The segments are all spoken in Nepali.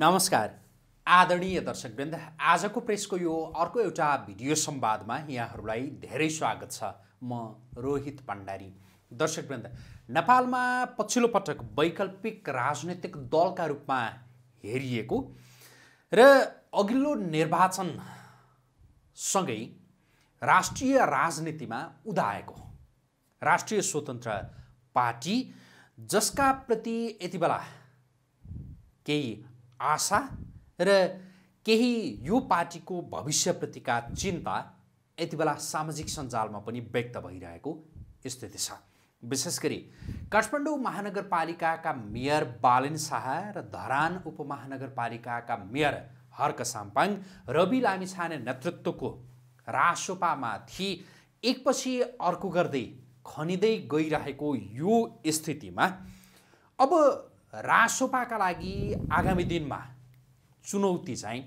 नमस्कार आदरणीय दर्शकवृन्द आजको प्रेसको यो अर्को एउटा भिडियो संवादमा यहाँहरूलाई धेरै स्वागत छ म रोहित भण्डारी दर्शकवृन्द नेपालमा पछिल्लो पटक वैकल्पिक राजनैतिक दलका रूपमा हेरिएको र अघिल्लो निर्वाचनसँगै राष्ट्रिय राजनीतिमा उदाएको राष्ट्रिय स्वतन्त्र पार्टी जसका प्रति यति बेला केही आशा र केही यो पार्टीको भविष्यप्रतिका चिन्ता यति बेला सामाजिक सञ्जालमा पनि व्यक्त भइरहेको स्थिति छ विशेष गरी काठमाडौँ महानगरपालिकाका मेयर बालेन शाह र धरान उपमहानगरपालिकाका मेयर हर्क साम्पाङ रवि लामिछाने नेतृत्वको रासोपामाथि एकपछि अर्को गर्दै खनिँदै गइरहेको यो स्थितिमा अब रासोपाका लागि आगामी दिनमा चुनौती चाहिँ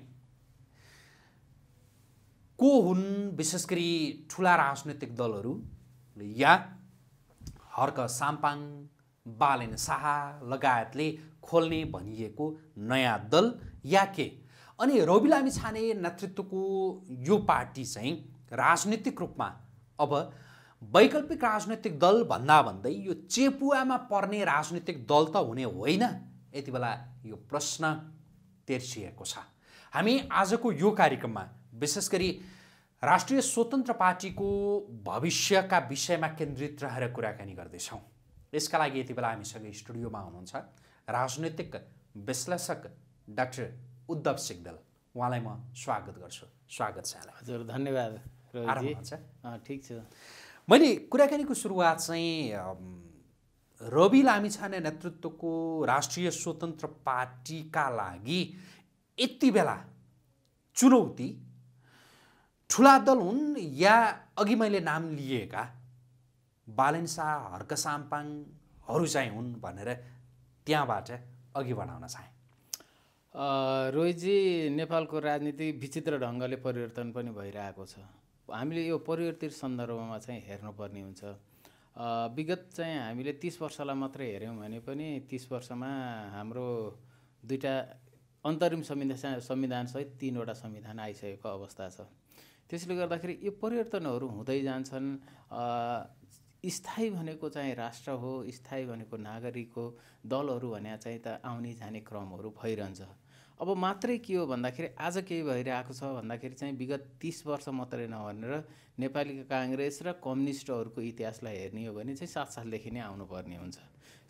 को हुन् विशेष गरी ठुला राजनैतिक दलहरू या हर्क साम्पाङ बालेन शाह लगायतले खोल्ने भनिएको नयाँ दल या के अनि रवि लामी छाने नेतृत्वको यो पार्टी चाहिँ राजनीतिक रूपमा अब वैकल्पिक राजनैतिक दल भन्दा भन्दै यो चेपुवामा पर्ने राजनैतिक दल त हुने होइन यति बेला यो प्रश्न तेर्सिएको छ हामी आजको यो कार्यक्रममा विशेष गरी राष्ट्रिय स्वतन्त्र पार्टीको भविष्यका विषयमा केन्द्रित रहेर कुराकानी गर्दैछौँ यसका लागि यति बेला हामीसँग स्टुडियोमा हुनुहुन्छ राजनैतिक विश्लेषक डाक्टर उद्धव सिग्दल उहाँलाई म स्वागत गर्छु स्वागत छ हजुर धन्यवाद ठिक छ मैले कुराकानीको सुरुवात चाहिँ रवि लामिछाने नेतृत्वको राष्ट्रिय स्वतन्त्र पार्टीका लागि यति बेला चुनौती ठुला दल हुन् या अघि मैले नाम लिएका बालेन्सा हर्कसाम्पाङहरू चाहिँ हुन् भनेर त्यहाँबाट अघि बढाउन चाहे रोहितजी नेपालको राजनीति विचित्र ढङ्गले परिवर्तन पनि भइरहेको छ हामीले यो परिवर्तित सन्दर्भमा चाहिँ हेर्नुपर्ने हुन्छ विगत चाहिँ हामीले तिस वर्षलाई मात्रै हेऱ्यौँ भने पनि तिस वर्षमा हाम्रो दुईवटा अन्तरिम संविधान संविधानसहित तिनवटा संविधान आइसकेको अवस्था छ त्यसले गर्दाखेरि यो परिवर्तनहरू हुँदै जान्छन् स्थायी भनेको चाहिँ राष्ट्र हो स्थायी भनेको नागरिक हो दलहरू भने चाहिँ त आउने जाने क्रमहरू भइरहन्छ अब मात्रै के हो भन्दाखेरि आज केही भइरहेको छ भन्दाखेरि चाहिँ विगत तिस वर्ष मात्रै नभनेर नेपाली काङ्ग्रेस र कम्युनिस्टहरूको इतिहासलाई हेर्ने हो भने चाहिँ सात सालदेखि नै आउनुपर्ने हुन्छ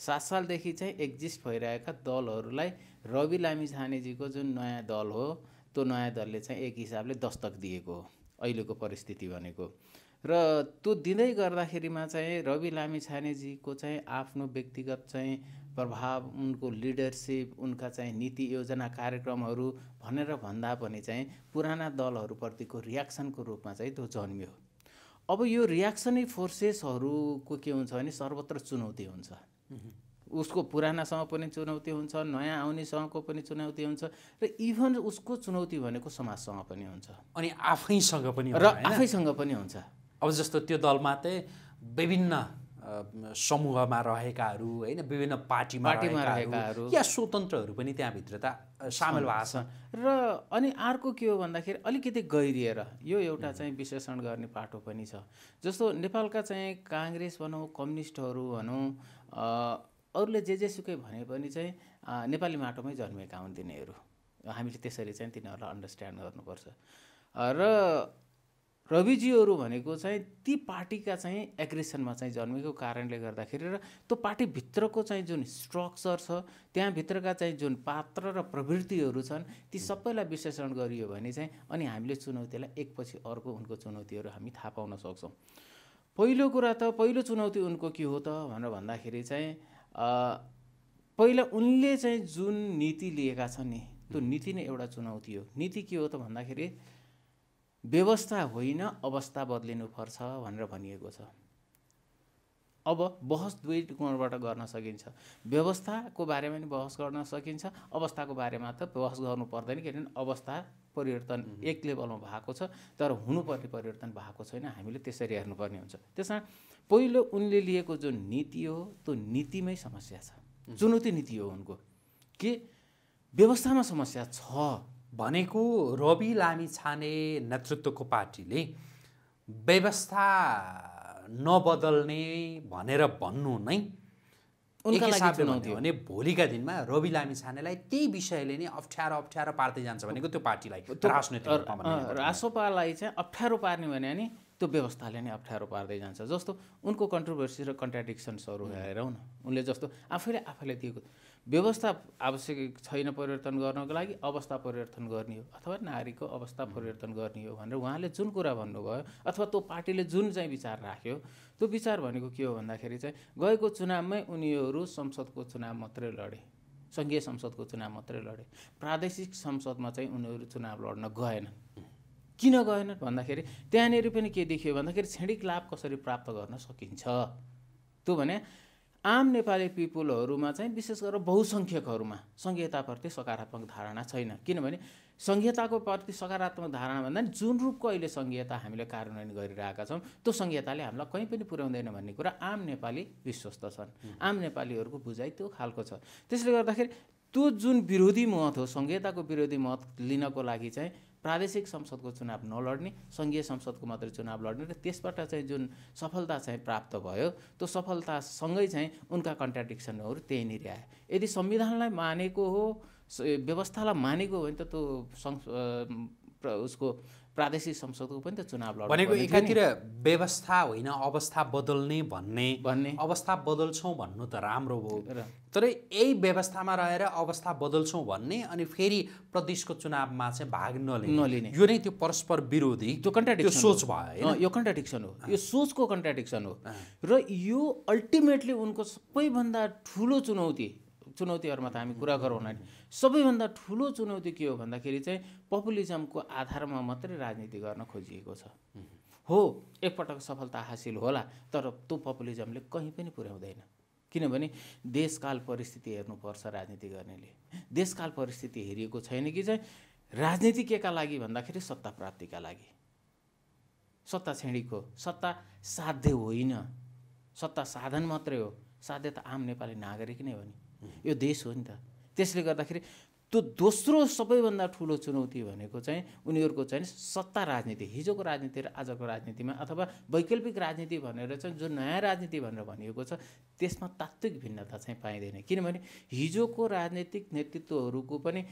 सात सालदेखि चाहिँ एक्जिस्ट भइरहेका दलहरूलाई रवि लामी छानेजीको जुन नयाँ दल हो त्यो नयाँ दलले चाहिँ एक हिसाबले दस्तक दिएको हो अहिलेको परिस्थिति भनेको र त्यो दिँदै गर्दाखेरिमा चाहिँ रवि लामी छानेजीको चाहिँ आफ्नो व्यक्तिगत चाहिँ प्रभाव उनको लिडरसिप उनका चाहिँ नीति योजना कार्यक्रमहरू भनेर भन्दा पनि चाहिँ पुराना दलहरूप्रतिको रियाक्सनको रूपमा चाहिँ त्यो जन्मियो अब यो रियाक्सनै फोर्सेसहरूको के हुन्छ भने सर्वत्र चुनौती हुन्छ उसको पुरानासँग पनि चुनौती हुन्छ नयाँ आउनेसँगको पनि चुनौती हुन्छ र इभन उसको चुनौती भनेको समाजसँग पनि हुन्छ अनि आफैसँग पनि र आफैसँग पनि हुन्छ अब जस्तो त्यो दलमा चाहिँ विभिन्न समूहमा रहेकाहरू होइन विभिन्न पार्टीमा रहेकाहरू या स्वतन्त्रहरू पनि त्यहाँभित्र त सामेल भएको छ र अनि अर्को के हो भन्दाखेरि अलिकति गहिरिएर यो एउटा चाहिँ विश्लेषण गर्ने पाटो पनि छ जस्तो नेपालका चाहिँ काङ्ग्रेस भनौँ कम्युनिस्टहरू भनौँ अरूले जे जे सुकै भने पनि चाहिँ नेपाली माटोमै जन्मेका हुन् तिनीहरू हामीले त्यसरी चाहिँ तिनीहरूलाई अन्डरस्ट्यान्ड गर्नुपर्छ र रविजीहरू भनेको चाहिँ ती पार्टीका चाहिँ एग्रेसनमा चाहिँ जन्मेको कारणले गर्दाखेरि र त्यो पार्टीभित्रको चाहिँ जुन स्ट्रक्चर छ त्यहाँभित्रका चाहिँ जुन पात्र र प्रवृत्तिहरू छन् ती सबैलाई विश्लेषण गरियो भने चाहिँ अनि हामीले चुनौतीलाई एकपछि अर्को उनको चुनौतीहरू हामी थाहा पाउन सक्छौँ पहिलो कुरा त पहिलो चुनौती उनको के हो त भनेर भन्दाखेरि चाहिँ पहिला उनले चाहिँ जुन नीति लिएका छन् नि त्यो नीति नै एउटा चुनौती हो नीति के हो त भन्दाखेरि व्यवस्था होइन अवस्था बद्लिनुपर्छ भनेर भनिएको छ अब बहस दुई कोणबाट गर्न सकिन्छ व्यवस्थाको बारेमा पनि बहस गर्न सकिन्छ अवस्थाको बारेमा त बहस गर्नु पर्दैन किनभने अवस्था परिवर्तन एक लेभलमा भएको छ तर हुनुपर्ने परिवर्तन भएको छैन हामीले त्यसरी हेर्नुपर्ने हुन्छ त्यसमा पहिलो उनले लिएको जुन नीति हो त्यो नीतिमै समस्या छ चुनौती नीति हो उनको के व्यवस्थामा समस्या छ भनेको रवि लामी छाने नेतृत्वको पार्टीले व्यवस्था नबदल्ने भनेर भन्नु नै एक हिसाबले भने भोलिका दिनमा रवि लामी छानेलाई त्यही विषयले नै अप्ठ्यारो अप्ठ्यारो पार्दै जान्छ भनेको त्यो पार्टीलाई रासोपालाई चाहिँ अप्ठ्यारो पार्ने भने नि त्यो व्यवस्थाले नै अप्ठ्यारो पार्दै जान्छ जस्तो उनको कन्ट्रोभर्सी र कन्ट्राडिक्सन्सहरू हेरौँ न उनले जस्तो आफैले आफैले दिएको व्यवस्था आवश्यक छैन परिवर्तन गर्नको लागि अवस्था परिवर्तन गर्ने हो अथवा नारीको अवस्था परिवर्तन गर्ने हो भनेर उहाँले जुन कुरा भन्नुभयो अथवा त्यो पार्टीले जुन चाहिँ विचार राख्यो त्यो विचार भनेको के हो भन्दाखेरि चाहिँ गएको चुनावमै उनीहरू संसदको चुनाव मात्रै लडे सङ्घीय संसदको चुनाव मात्रै लडे प्रादेशिक संसदमा चाहिँ उनीहरू चुनाव लड्न गएनन् किन गएनन् भन्दाखेरि त्यहाँनिर पनि के देखियो भन्दाखेरि छेडिक लाभ कसरी प्राप्त गर्न सकिन्छ त्यो भने आम नेपाली पिपुलहरूमा चाहिँ विशेष गरेर बहुसङ्ख्यकहरूमा सङ्घीयताप्रति सकारात्मक धारणा छैन किनभने सङ्घीयताको प्रति सकारात्मक धारणा भन्दा पनि जुन रूपको अहिले सङ्घीयता हामीले कार्यान्वयन गरिरहेका छौँ त्यो सङ्घीयताले हामीलाई कहीँ पनि पुर्याउँदैन भन्ने कुरा आम नेपाली विश्वस्त छन् आम नेपालीहरूको बुझाइ त्यो खालको छ त्यसले गर्दाखेरि त्यो जुन विरोधी मत हो संहिताको विरोधी मत लिनको लागि चाहिँ प्रादेशिक संसदको चुनाव नलड्ने सङ्घीय संसदको मात्रै चुनाव लड्ने र त्यसबाट चाहिँ जुन सफलता चाहिँ प्राप्त भयो त्यो सफलतासँगै चाहिँ उनका कन्ट्राडिक्सनहरू त्यहीँनिर आयो यदि संविधानलाई मानेको हो व्यवस्थालाई मानेको हो भने त त्यो उसको प्रादेशिक संसदको पनि त चुनाव लड्नु भनेको एकातिर व्यवस्था होइन अवस्था बदल्ने भन्ने भन्ने अवस्था बदल्छौँ भन्नु त राम्रो हो तर यही व्यवस्थामा रहेर अवस्था बदल्छौँ भन्ने अनि फेरि प्रदेशको चुनावमा चाहिँ भाग नलिने नलिने यो नै त्यो परस्पर विरोधी त्यो कन्ट्राडिक्सन सोच भयो यो कन्ट्राडिक्सन हो यो सोचको कन्ट्राडिक्सन हो र यो अल्टिमेटली उनको सबैभन्दा ठुलो चुनौती चुनौतीहरूमा त हामी कुरा गरौँ नि सबैभन्दा ठुलो चुनौती के हो भन्दाखेरि चाहिँ पपुलिजमको आधारमा मात्रै राजनीति गर्न खोजिएको छ हो एकपटक सफलता हासिल होला तर त्यो पपुलिजमले कहीँ पनि पुर्याउँदैन किनभने देशकाल परिस्थिति हेर्नुपर्छ राजनीति गर्नेले देशकाल परिस्थिति हेरिएको छैन कि चाहिँ राजनीति के का लागि भन्दाखेरि सत्ता प्राप्तिका लागि सत्ता छेडीको सत्ता साध्य होइन सत्ता साधन मात्रै हो साध्य त आम नेपाली नागरिक नै हो नि यो देश हो नि त त्यसले गर्दाखेरि त्यो दोस्रो सबैभन्दा ठुलो चुनौती भनेको चाहिँ उनीहरूको चाहिँ सत्ता राजनीति हिजोको राजनीति र आजको राजनीतिमा अथवा वैकल्पिक राजनीति भनेर चाहिँ जुन नयाँ राजनीति भनेर भनिएको छ त्यसमा तात्विक भिन्नता चाहिँ पाइँदैन किनभने हिजोको राजनीतिक नेतृत्वहरूको पनि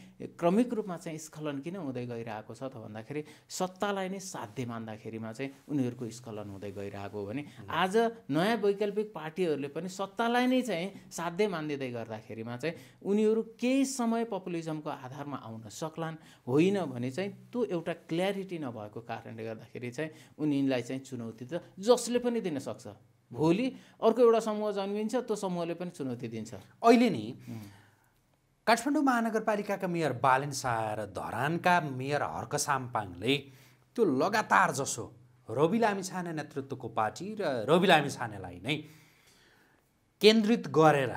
क्रमिक रूपमा चाहिँ स्खलन किन हुँदै गइरहेको छ त भन्दाखेरि सत्तालाई नै साध्य मान्दाखेरिमा चाहिँ उनीहरूको स्खलन हुँदै गइरहेको हो भने आज नयाँ वैकल्पिक पार्टीहरूले पनि सत्तालाई नै चाहिँ साध्य मानिँदै गर्दाखेरिमा चाहिँ उनीहरू केही समय पपुलेसन को आधारमा आउन सक्लान् होइन भने चाहिँ त्यो एउटा क्ल्यारिटी नभएको कारणले गर्दाखेरि चाहिँ उनीलाई चाहिँ चुनौती त जसले पनि दिन सक्छ भोलि अर्को एउटा समूह जन्मिन्छ त्यो समूहले पनि चुनौती दिन्छ अहिले नि काठमाडौँ महानगरपालिकाका मेयर बालेन शाह र धरानका मेयर हर्कसाम पाङले त्यो लगातार जसो रवि लामी छाने नेतृत्वको पार्टी र रवि लामी छानेलाई नै केन्द्रित गरेर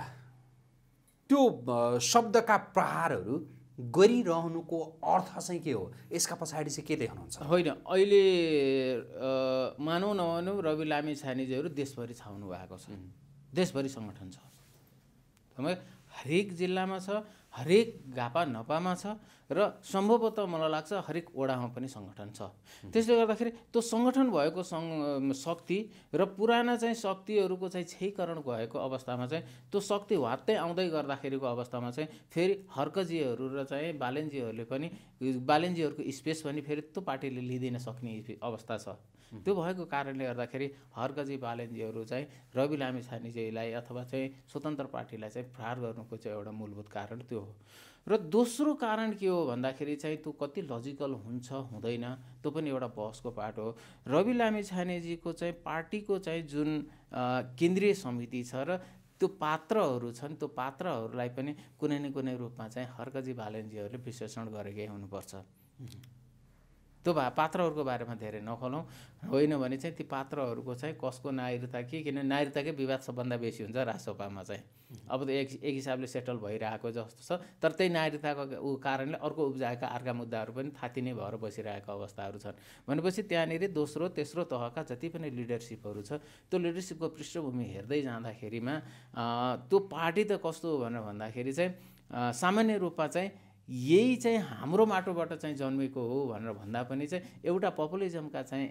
त्यो शब्दका प्रहारहरू गरिरहनुको अर्थ चाहिँ के हो यसका पछाडि चाहिँ के देख्नुहुन्छ होइन अहिले मानौँ नमानौँ रवि लामी छानेजीहरू देशभरि छाउनु भएको छ देशभरि सङ्गठन छ हरेक जिल्लामा छ हरेक घापा नपामा छ र सम्भवतः मलाई लाग्छ हरेक वडामा पनि सङ्गठन छ त्यसले गर्दाखेरि त्यो सङ्गठन भएको शक्ति र पुराना चाहिँ शक्तिहरूको चाहिँ क्षयकरण भएको अवस्थामा चाहिँ त्यो शक्ति वात्तै आउँदै गर्दाखेरिको अवस्थामा चाहिँ फेरि हर्कजीहरू र चाहिँ बालेन्जीहरूले पनि बालेन्जीहरूको स्पेस पनि फेरि त्यो पार्टीले लिइदिन सक्ने अवस्था छ त्यो भएको कारणले गर्दाखेरि हर्कजी बालेन्जीहरू चाहिँ रवि लामिछानेजीलाई अथवा चाहिँ स्वतन्त्र पार्टीलाई चाहिँ प्रहार गर्नुको चाहिँ एउटा मूलभूत कारण त्यो हो र दोस्रो कारण के हो भन्दाखेरि चाहिँ त्यो कति लजिकल हुन्छ हुँदैन त्यो पनि एउटा बहसको पाठ हो रवि लामी छानेजीको चाहिँ पार्टीको चाहिँ जुन केन्द्रीय समिति छ र त्यो पात्रहरू छन् त्यो पात्रहरूलाई पनि कुनै न कुनै रूपमा चाहिँ हर्कजी भालेनजीहरूले विश्लेषण गरेकै हुनुपर्छ त्यो भा पात्रहरूको बारेमा धेरै नखोलौँ होइन भने चाहिँ ती पात्रहरूको चाहिँ कसको नागरिकता के किनभने नागरिकताकै विवाद सबभन्दा बेसी हुन्छ राजसभामा चाहिँ अब त एक एक हिसाबले सेटल भइरहेको जस्तो छ तर त्यही नागरिकताको ऊ कारणले अर्को उब्जाएका अर्का मुद्दाहरू पनि थातिने भएर बसिरहेका अवस्थाहरू छन् भनेपछि त्यहाँनिर दोस्रो तेस्रो तहका जति पनि लिडरसिपहरू छ त्यो लिडरसिपको पृष्ठभूमि हेर्दै जाँदाखेरिमा त्यो पार्टी त कस्तो हो भनेर भन्दाखेरि चाहिँ सामान्य रूपमा चाहिँ यही चाहिँ हाम्रो माटोबाट चाहिँ जन्मेको हो भनेर भन्दा पनि चाहिँ एउटा पपुलिजमका चाहिँ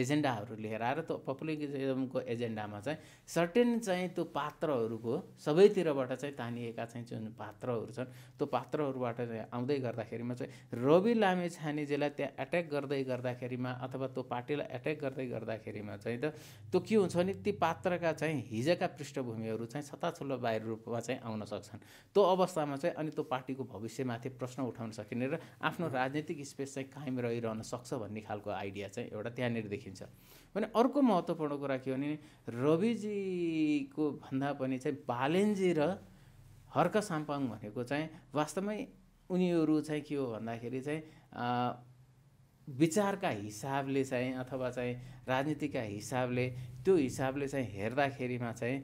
एजेन्डाहरू लिएर आएर त्यो पपुलिजमको एजेन्डामा चाहिँ सर्टेन चाहिँ त्यो पात्रहरूको सबैतिरबाट चाहिँ तानिएका चाहिँ जुन पात्रहरू छन् त्यो पात्रहरूबाट चाहिँ आउँदै गर्दाखेरिमा चाहिँ रवि लामे छानेजीलाई त्यहाँ एट्याक गर्दै गर्दाखेरिमा अथवा त्यो पार्टीलाई एट्याक गर्दै गर्दाखेरिमा चाहिँ त त्यो के हुन्छ भने ती पात्रका चाहिँ हिजका पृष्ठभूमिहरू चाहिँ छताछुल्लो बाहिर रूपमा चाहिँ आउन सक्छन् त्यो अवस्थामा चाहिँ अनि त्यो पार्टीको भविष्यमा माथि प्रश्न उठाउन सकिने र आफ्नो राजनीतिक स्पेस चाहिँ कायम रहिरहन सक्छ भन्ने खालको आइडिया चाहिँ एउटा त्यहाँनिर देखिन्छ भने अर्को महत्त्वपूर्ण कुरा के भने रविजीको भन्दा पनि चाहिँ बालेन्जी र हर्क साम्पाङ भनेको चाहिँ वास्तवमै उनीहरू चाहिँ के हो भन्दाखेरि चाहिँ विचारका हिसाबले चाहिँ अथवा चाहिँ राजनीतिका हिसाबले त्यो हिसाबले चाहिँ हेर्दाखेरिमा चाहिँ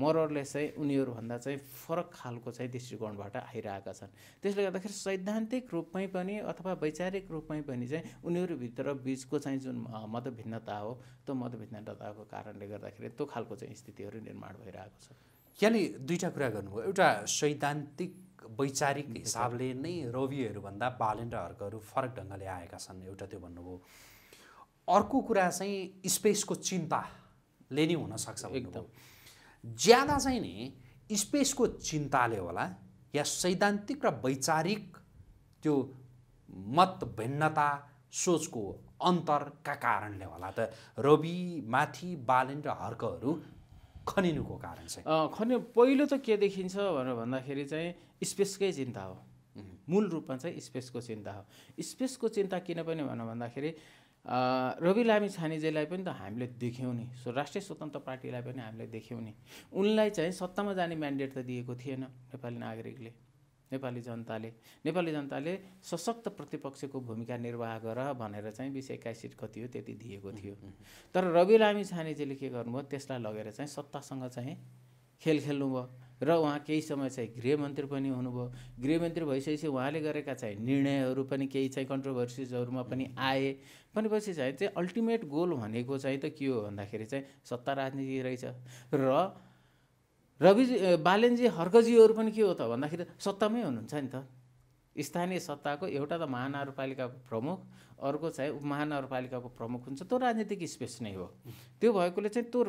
मररले चाहिँ उनीहरूभन्दा चाहिँ फरक खालको चाहिँ दृष्टिकोणबाट आइरहेका छन् त्यसले गर्दाखेरि सैद्धान्तिक रूपमै पनि अथवा वैचारिक रूपमै पनि चाहिँ उनीहरूभित्र बिचको चाहिँ जुन मतभिन्नता हो त्यो मतभिन्नताको कारणले गर्दाखेरि त्यो खालको चाहिँ स्थितिहरू निर्माण भइरहेको छ यहाँले दुईवटा कुरा गर्नुभयो एउटा सैद्धान्तिक वैचारिक हिसाबले नै रविहरूभन्दा बालेन र हर्कहरू फरक ढङ्गले आएका छन् एउटा त्यो भन्नुभयो अर्को कुरा चाहिँ स्पेसको चिन्ता ले नै हुनसक्छ एकदम ज्यादा चाहिँ नि स्पेसको चिन्ताले होला या सैद्धान्तिक र वैचारिक त्यो मत भिन्नता सोचको अन्तरका कारणले होला त रवि माथि बालिन र हर्कहरू खनिनुको कारण चाहिँ खनि पहिलो त के देखिन्छ भनेर भन्दाखेरि चाहिँ स्पेसकै चिन्ता हो मूल रूपमा चाहिँ स्पेसको चिन्ता हो स्पेसको चिन्ता किन पनि भनौँ भन्दाखेरि रवि लामी छानेजीलाई पनि त हामीले देख्यौँ नि सो राष्ट्रिय स्वतन्त्र पार्टीलाई पनि हामीले देख्यौँ नि उनलाई चाहिँ सत्तामा जाने म्यान्डेट त दिएको थिएन नेपाली नागरिकले नेपाली जनताले नेपाली जनताले सशक्त प्रतिपक्षको भूमिका निर्वाह गर भनेर चाहिँ बिस एक्काइस सिट कति हो त्यति दिएको थियो तर रवि लामी छानेजीले के गर्नुभयो त्यसलाई लगेर चाहिँ सत्तासँग चाहिँ खेल खेल्नुभयो र उहाँ केही समय चाहिँ गृहमन्त्री पनि हुनुभयो गृहमन्त्री भइसकेपछि उहाँले गरेका चाहिँ निर्णयहरू पनि केही चाहिँ कन्ट्रोभर्सिजहरूमा पनि आए भनेपछि चाहिँ चाहिँ अल्टिमेट गोल भनेको चाहिँ त के हो भन्दाखेरि चाहिँ सत्ता राजनीति रहेछ र रविजी बालेनजी हर्कजीहरू पनि के हो त भन्दाखेरि सत्तामै हुनुहुन्छ नि त स्थानीय सत्ताको एउटा त महानगरपालिकाको प्रमुख अर्को चाहिँ उपमहानगरपालिकाको प्रमुख हुन्छ त्यो राजनीतिक स्पेस नै हो त्यो भएकोले चाहिँ त्यो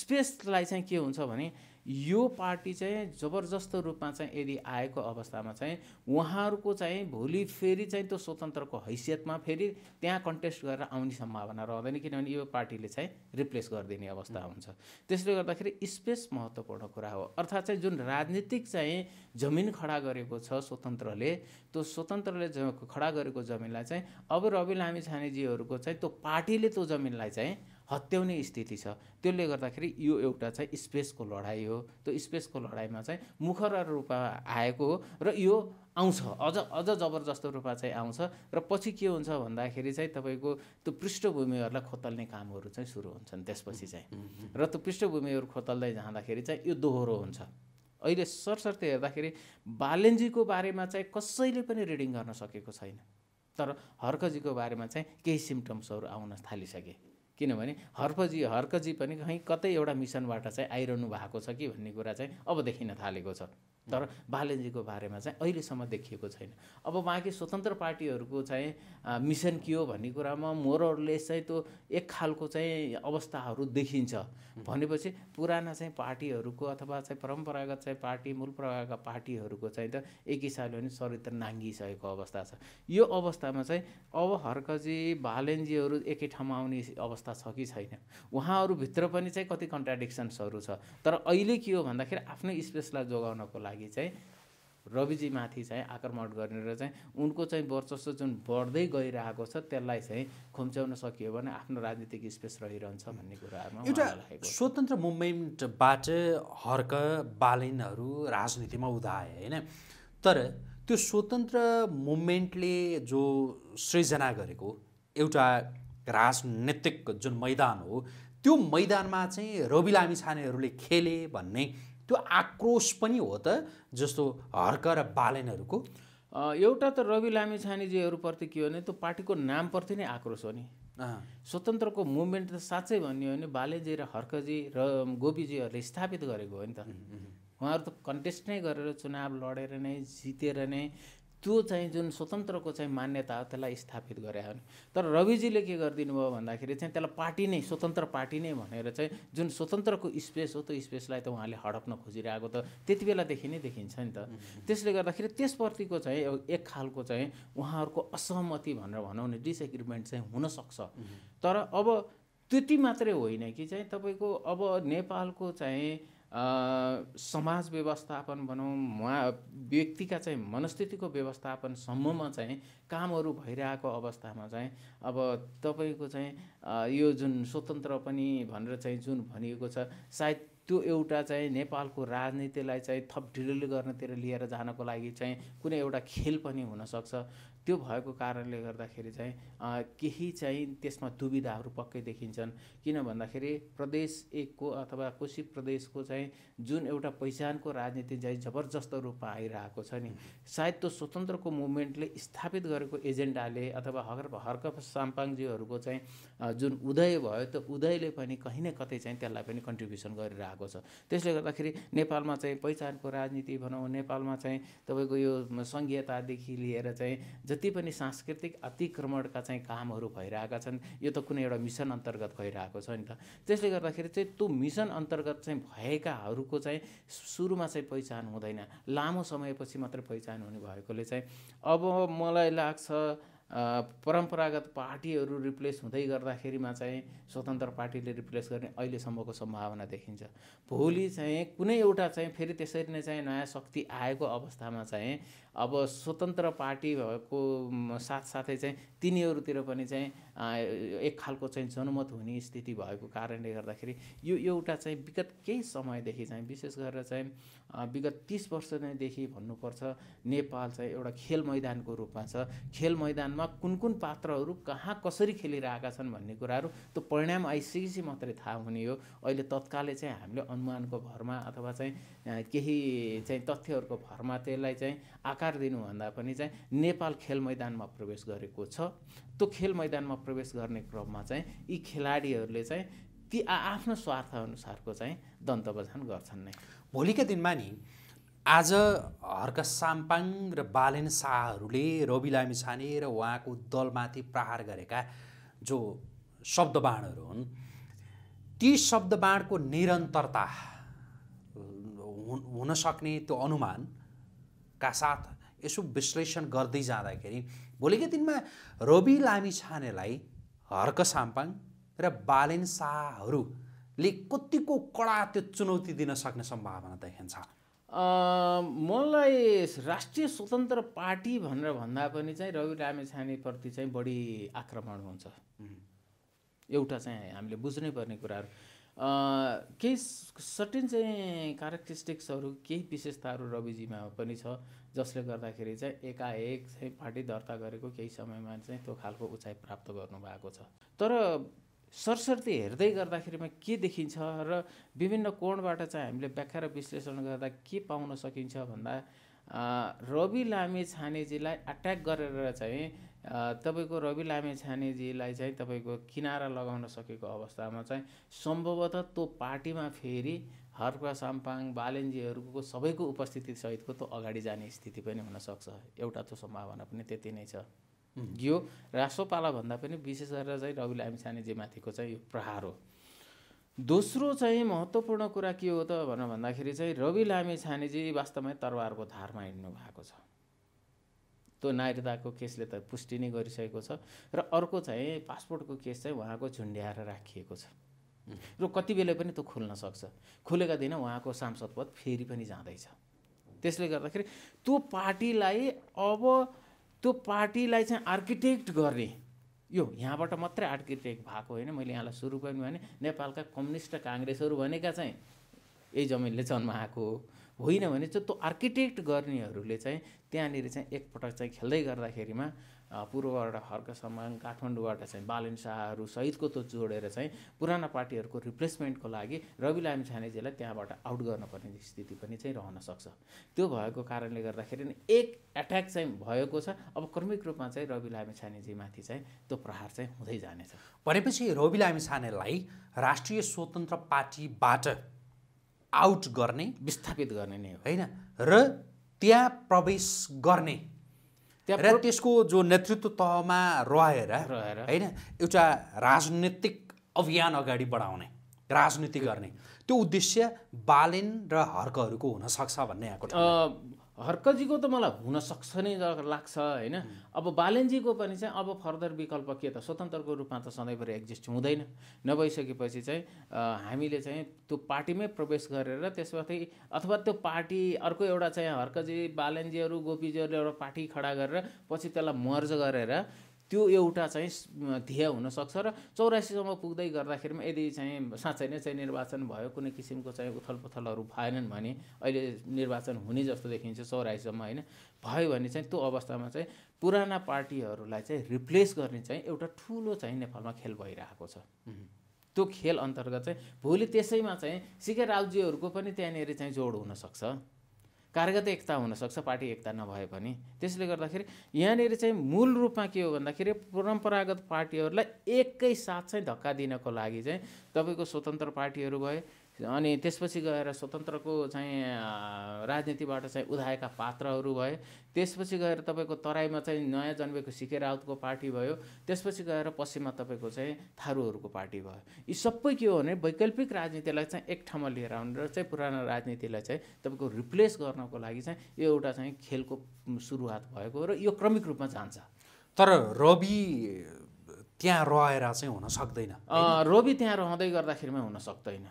स्पेसलाई चाहिँ के हुन्छ भने यो पार्टी चाहिँ जबरजस्त रूपमा चाहिँ यदि आएको अवस्थामा चाहिँ उहाँहरूको चाहिँ भोलि फेरि चाहिँ त्यो स्वतन्त्रको हैसियतमा फेरि त्यहाँ कन्टेस्ट गरेर आउने सम्भावना रहँदैन किनभने यो पार्टीले चाहिँ रिप्लेस गरिदिने अवस्था हुन्छ त्यसले गर्दाखेरि स्पेस महत्त्वपूर्ण कुरा हो अर्थात् चाहिँ जुन राजनीतिक चाहिँ जमिन खडा गरेको छ स्वतन्त्रले त्यो स्वतन्त्रले खडा गरेको जमिनलाई चाहिँ अब रवि लामी छानेजीहरूको चाहिँ त्यो पार्टीले त्यो जमिनलाई चाहिँ हत्याउने स्थिति छ त्यसले गर्दाखेरि यो एउटा चाहिँ स्पेसको लडाइँ हो त्यो स्पेसको लडाइँमा चाहिँ मुखर रूपमा आएको हो र यो आउँछ अझ अझ जबरजस्त रूपमा चाहिँ आउँछ र पछि के हुन्छ भन्दाखेरि चाहिँ तपाईँको त्यो पृष्ठभूमिहरूलाई खोतल्ने कामहरू चाहिँ सुरु हुन्छन् त्यसपछि चाहिँ र त्यो पृष्ठभूमिहरू खोतल्दै जाँदाखेरि चाहिँ यो दोहोरो हुन्छ अहिले सरसर्ती हेर्दाखेरि बालेन्जीको बारेमा चाहिँ कसैले पनि रिडिङ गर्न सकेको छैन तर हर्कजीको बारेमा चाहिँ केही सिम्टम्सहरू आउन थालिसके किनभने हर्कजी हर्कजी पनि कहीँ कतै एउटा मिसनबाट चाहिँ आइरहनु भएको छ कि भन्ने कुरा चाहिँ अब देखिन थालेको छ तर बालनजीको बारेमा चाहिँ अहिलेसम्म देखिएको छैन अब बाँकी स्वतन्त्र पार्टीहरूको चाहिँ मिसन के हो भन्ने कुरामा मोरहरूले चाहिँ त्यो एक खालको चाहिँ अवस्थाहरू देखिन्छ भनेपछि पुराना चाहिँ पार्टीहरूको अथवा चाहिँ परम्परागत चाहिँ पार्टी मूल प्रकारका पार्टीहरूको चाहिँ त एक हिसाबले पनि चरित्र नाङ्गिसकेको अवस्था छ यो अवस्थामा चाहिँ अब हर्कजी भालेन्जीहरू एकै ठाउँमा आउने अवस्था छ कि छैन उहाँहरूभित्र पनि चाहिँ कति कन्ट्राडिक्सन्सहरू छ तर अहिले के हो भन्दाखेरि आफ्नो स्पेसलाई जोगाउनको लागि लागि चाहिँ रविजीमाथि चाहिँ आक्रमण गर्ने र चाहिँ उनको चाहिँ वर्चस्व जुन बढ्दै गइरहेको छ त्यसलाई चाहिँ खुम्च्याउन सकियो भने आफ्नो राजनीतिक स्पेस रहिरहन्छ भन्ने कुराहरूमा एउटा स्वतन्त्र मुभमेन्टबाट हर्क बालिनहरू राजनीतिमा उदाए होइन तर त्यो स्वतन्त्र मुभमेन्टले जो सृजना गरेको एउटा राजनीतिक जुन मैदान हो त्यो मैदानमा चाहिँ रवि लामिछानेहरूले खेले भन्ने त्यो आक्रोश पनि हो त जस्तो हर्क र बालनहरूको एउटा त रवि लामेछानेजीहरूप्रति के हो भने त्यो पार्टीको नामप्रति नै आक्रोश हो नि स्वतन्त्रको मुभमेन्ट त साँच्चै भन्यो भने बालेजी र हर्कजी र गोपीजीहरूले स्थापित गरेको हो नि त उहाँहरू त कन्टेस्ट नै गरेर चुनाव लडेर नै जितेर नै त्यो चाहिँ जुन स्वतन्त्रको चाहिँ मान्यता त्यसलाई स्थापित गरे हो तर रविजीले के गरिदिनु भयो भन्दाखेरि चाहिँ त्यसलाई पार्टी नै स्वतन्त्र पार्टी नै भनेर चाहिँ जुन स्वतन्त्रको स्पेस हो त्यो स्पेसलाई त उहाँले हडप्न खोजिरहेको त त्यति बेलादेखि नै देखिन्छ नि त त्यसले गर्दाखेरि त्यसप्रतिको चाहिँ एक खालको चाहिँ उहाँहरूको असहमति भनेर भनौँ न डिसएग्रिमेन्ट चाहिँ हुनसक्छ तर अब त्यति मात्रै होइन कि चाहिँ तपाईँको अब नेपालको चाहिँ समाज व्यवस्थापन भनौँ उहाँ व्यक्तिका चाहिँ मनस्थितिको व्यवस्थापनसम्ममा चाहिँ कामहरू भइरहेको अवस्थामा चाहिँ अब तपाईँको चाहिँ यो जुन स्वतन्त्र पनि भनेर चाहिँ जुन भनिएको छ सायद त्यो एउटा चाहिँ नेपालको राजनीतिलाई चाहिँ थप ढिलो गर्नतिर लिएर जानको लागि चाहिँ कुनै एउटा खेल पनि हुनसक्छ त्यो भएको कारणले गर्दाखेरि चाहिँ केही चाहिँ त्यसमा दुविधाहरू पक्कै देखिन्छन् किन भन्दाखेरि प्रदेश एकको अथवा कोशी प्रदेशको चाहिँ जुन एउटा पहिचानको राजनीति चाहिँ जबरजस्त रूपमा आइरहेको छ नि सायद त्यो स्वतन्त्रको मुभमेन्टले स्थापित गरेको एजेन्डाले अथवा हर हर्क साम्पाङज्यूहरूको चाहिँ जुन उदय भयो त्यो उदयले पनि कहीँ न कतै चाहिँ त्यसलाई पनि कन्ट्रिब्युसन गरिरहेको छ त्यसले गर्दाखेरि नेपालमा चाहिँ पहिचानको राजनीति भनौँ नेपालमा चाहिँ तपाईँको यो सङ्घीयतादेखि लिएर चाहिँ जति पनि सांस्कृतिक अतिक्रमणका चाहिँ कामहरू भइरहेका छन् यो त कुनै एउटा मिसन अन्तर्गत भइरहेको छ नि त त्यसले गर्दाखेरि चाहिँ त्यो मिसन अन्तर्गत चाहिँ भएकाहरूको चाहिँ सुरुमा चाहिँ पहिचान हुँदैन लामो समयपछि मात्रै पहिचान हुने भएकोले चाहिँ अब मलाई लाग्छ परम्परागत पार्टीहरू रिप्लेस हुँदै गर्दाखेरिमा चाहिँ स्वतन्त्र पार्टीले रिप्लेस गर्ने अहिलेसम्मको सम्भावना देखिन्छ भोलि चाहिँ कुनै एउटा चाहिँ फेरि त्यसरी नै चाहिँ नयाँ शक्ति आएको अवस्थामा चाहिँ अब स्वतन्त्र पार्टी भएको साथसाथै चाहिँ तिनीहरूतिर पनि चाहिँ एक खालको चाहिँ जनमत हुने स्थिति भएको कारणले गर्दाखेरि यो एउटा चाहिँ विगत केही समयदेखि चाहिँ विशेष गरेर चाहिँ विगत तिस वर्ष नैदेखि भन्नुपर्छ नेपाल चाहिँ एउटा खेल मैदानको रूपमा छ खेल मैदानमा कुन कुन पात्रहरू कहाँ कसरी खेलिरहेका छन् भन्ने कुराहरू त्यो परिणाम आइसकेपछि मात्रै थाहा हुने हो अहिले तत्कालै चाहिँ हामीले अनुमानको भरमा अथवा चाहिँ केही चाहिँ तथ्यहरूको भरमा त्यसलाई चाहिँ आकार पुरस्कार दिनुभन्दा पनि चाहिँ नेपाल खेल मैदानमा प्रवेश गरेको छ त्यो खेल मैदानमा प्रवेश गर्ने क्रममा चाहिँ यी खेलाडीहरूले चाहिँ ती आआफ्नो स्वार्थअनुसारको चाहिँ बझान गर्छन् नै भोलिका दिनमा नि आज हर्क साम्पाङ र बालेन शाहहरूले रवि लामिछाने र उहाँको दलमाथि प्रहार गरेका जो शब्दबाणहरू हुन् ती शब्दबाणको निरन्तरता हुन सक्ने त्यो अनुमान का साथ यसो विश्लेषण गर्दै जाँदाखेरि भोलिको दिनमा रवि लामी छानेलाई हर्क साम्पाङ र बालेन शाहहरूले कतिको कडा त्यो चुनौती दिन सक्ने सम्भावना देखिन्छ मलाई राष्ट्रिय स्वतन्त्र पार्टी भनेर भन्दा पनि चाहिँ रवि लामी छानेप्रति चाहिँ बढी आक्रमण हुन्छ एउटा चाहिँ हामीले बुझ्नै पर्ने कुराहरू केही सर्टेन चाहिँ क्यारेक्टरिस्टिक्सहरू केही विशेषताहरू रविजीमा पनि छ जसले गर्दाखेरि चाहिँ एकाएक चाहिँ पार्टी दर्ता गरेको केही समयमा चाहिँ त्यो खालको उचाइ प्राप्त गर्नुभएको छ तर सरस्वती हेर्दै गर्दाखेरिमा के देखिन्छ र विभिन्न कोणबाट चाहिँ हामीले व्याख्या र विश्लेषण गर्दा के पाउन सकिन्छ भन्दा रवि लामे छानेजीलाई अट्याक गरेर चाहिँ तपाईँको रवि लामे छानेजीलाई चाहिँ तपाईँको किनारा लगाउन सकेको अवस्थामा चाहिँ सम्भवतः त्यो पार्टीमा फेरि हर्का साम्पाङ बालेन्जीहरूको सबैको उपस्थिति सहितको त्यो अगाडि जाने स्थिति पनि हुनसक्छ एउटा त्यो सम्भावना पनि त्यति नै छ यो भन्दा पनि विशेष गरेर चाहिँ रवि लामे छानेजीमाथिको चाहिँ यो प्रहार हो दोस्रो चाहिँ महत्त्वपूर्ण कुरा के हो त भन भन्दाखेरि चाहिँ रवि लामे छानेजी वास्तवमै तरवारको धारमा हिँड्नु भएको छ त्यो नागरिकताको केसले त पुष्टि नै गरिसकेको छ र अर्को चाहिँ पासपोर्टको केस चाहिँ उहाँको झुन्ड्याएर राखिएको छ र कति बेला पनि त्यो खुल्न सक्छ खुलेका दिन उहाँको सांसद पद फेरि पनि जाँदैछ त्यसले गर्दाखेरि त्यो पार्टीलाई अब त्यो पार्टीलाई चाहिँ आर्किटेक्ट गर्ने यो यहाँबाट मात्रै आर्किटेक्ट भएको होइन मैले यहाँलाई सुरु पनि भने नेपालका कम्युनिस्ट काङ्ग्रेसहरू भनेका चाहिँ यही जमिनले जन्माएको हो होइन भने चाहिँ त्यो आर्किटेक्ट गर्नेहरूले चाहिँ त्यहाँनिर चाहिँ एकपटक चाहिँ खेल्दै गर्दाखेरिमा पूर्वबाट हर्कसम्म काठमाडौँबाट चाहिँ बालन शाहहरू सहितको त्यो जोडेर चाहिँ पुराना पार्टीहरूको रिप्लेसमेन्टको लागि रवि लामी छानेजीलाई त्यहाँबाट आउट गर्नुपर्ने स्थिति पनि चाहिँ रहन सक्छ त्यो भएको कारणले गर्दाखेरि एक एट्याक चाहिँ भएको छ अब क्रमिक रूपमा चाहिँ रवि लामी छानेजीमाथि चाहिँ त्यो प्रहार चाहिँ हुँदै जानेछ भनेपछि रवि लामी छानेलाई राष्ट्रिय स्वतन्त्र पार्टीबाट आउट गर्ने विस्थापित गर्ने नै होइन र त्यहाँ प्रवेश गर्ने र त्यसको जो नेतृत्व तहमा रहेर होइन एउटा राजनीतिक अभियान अगाडि बढाउने राजनीति गर्ने त्यो उद्देश्य बालेन र हर्कहरूको हुनसक्छ भन्ने यहाँको हर्कजीको त मलाई हुनसक्छ नै लाग्छ होइन अब बालेनजीको पनि चाहिँ अब फर्दर विकल्प के त स्वतन्त्रको रूपमा त सधैँभरि एक्जिस्ट हुँदैन नभइसकेपछि चाहिँ हामीले चाहिँ त्यो पार्टीमै प्रवेश गरेर त्यसमाथि अथवा त्यो पार्टी अर्को एउटा चाहिँ हर्कजी बालेनजीहरू गोपीजीहरू एउटा पार्टी खडा गरेर पछि त्यसलाई मर्ज गरेर त्यो एउटा चाहिँ ध्येय हुनसक्छ र चौरासीसम्म पुग्दै गर्दाखेरिमा यदि चाहिँ साँच्चै नै चाहिँ निर्वाचन भयो कुनै किसिमको चाहिँ उथल पुथलहरू भएनन् भने अहिले निर्वाचन हुने जस्तो देखिन्छ चौरासीसम्म होइन भयो भने चाहिँ त्यो अवस्थामा चाहिँ पुराना पार्टीहरूलाई चाहिँ रिप्लेस गर्ने चाहिँ एउटा ठुलो चाहिँ नेपालमा खेल भइरहेको छ त्यो खेल अन्तर्गत चाहिँ भोलि त्यसैमा चाहिँ सिके रावजीहरूको पनि त्यहाँनिर चाहिँ जोड हुनसक्छ कार्यगत एकता हुनसक्छ पार्टी एकता नभए पनि त्यसले गर्दाखेरि यहाँनिर चाहिँ मूल रूपमा के हो भन्दाखेरि परम्परागत पार्टीहरूलाई एकैसाथ चाहिँ धक्का दिनको लागि चाहिँ तपाईँको स्वतन्त्र पार्टीहरू भए अनि त्यसपछि गएर स्वतन्त्रको चाहिँ राजनीतिबाट चाहिँ उधाएका पात्रहरू भए त्यसपछि गएर तपाईँको तराईमा चाहिँ नयाँ जन्मेको सिके राउतको पार्टी भयो त्यसपछि गएर पश्चिममा तपाईँको चाहिँ थारूहरूको पार्टी भयो यी सबै के हो भने वैकल्पिक राजनीतिलाई चाहिँ एक ठाउँमा लिएर आउने र चाहिँ पुरानो राजनीतिलाई चाहिँ तपाईँको रिप्लेस गर्नको लागि चाहिँ यो एउटा चाहिँ खेलको सुरुवात भएको र यो क्रमिक रूपमा जान्छ तर रवि त्यहाँ रहेर चाहिँ हुन सक्दैन रोबी त्यहाँ रहँदै गर्दाखेरिमा हुन सक्दैन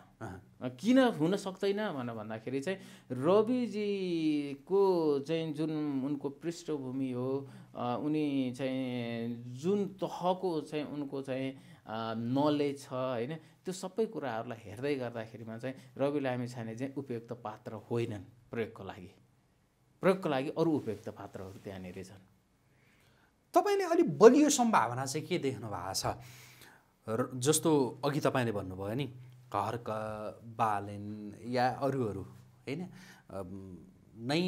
किन हुन सक्दैन भनेर भन्दाखेरि चाहिँ रविजीको चाहिँ जुन उनको पृष्ठभूमि हो उनी चाहिँ जुन तहको चाहिँ उनको चाहिँ नलेज छ होइन त्यो सबै कुराहरूलाई हेर्दै गर्दाखेरिमा चाहिँ रवि लामी छाने चाहिँ उपयुक्त पात्र होइनन् प्रयोगको लागि प्रयोगको लागि अरू उपयुक्त पात्रहरू त्यहाँनिर छन् तपाईँले अलिक बलियो सम्भावना चाहिँ के देख्नु भएको छ जस्तो अघि तपाईँले भन्नुभयो नि घरका बालेन या अरूहरू होइन नै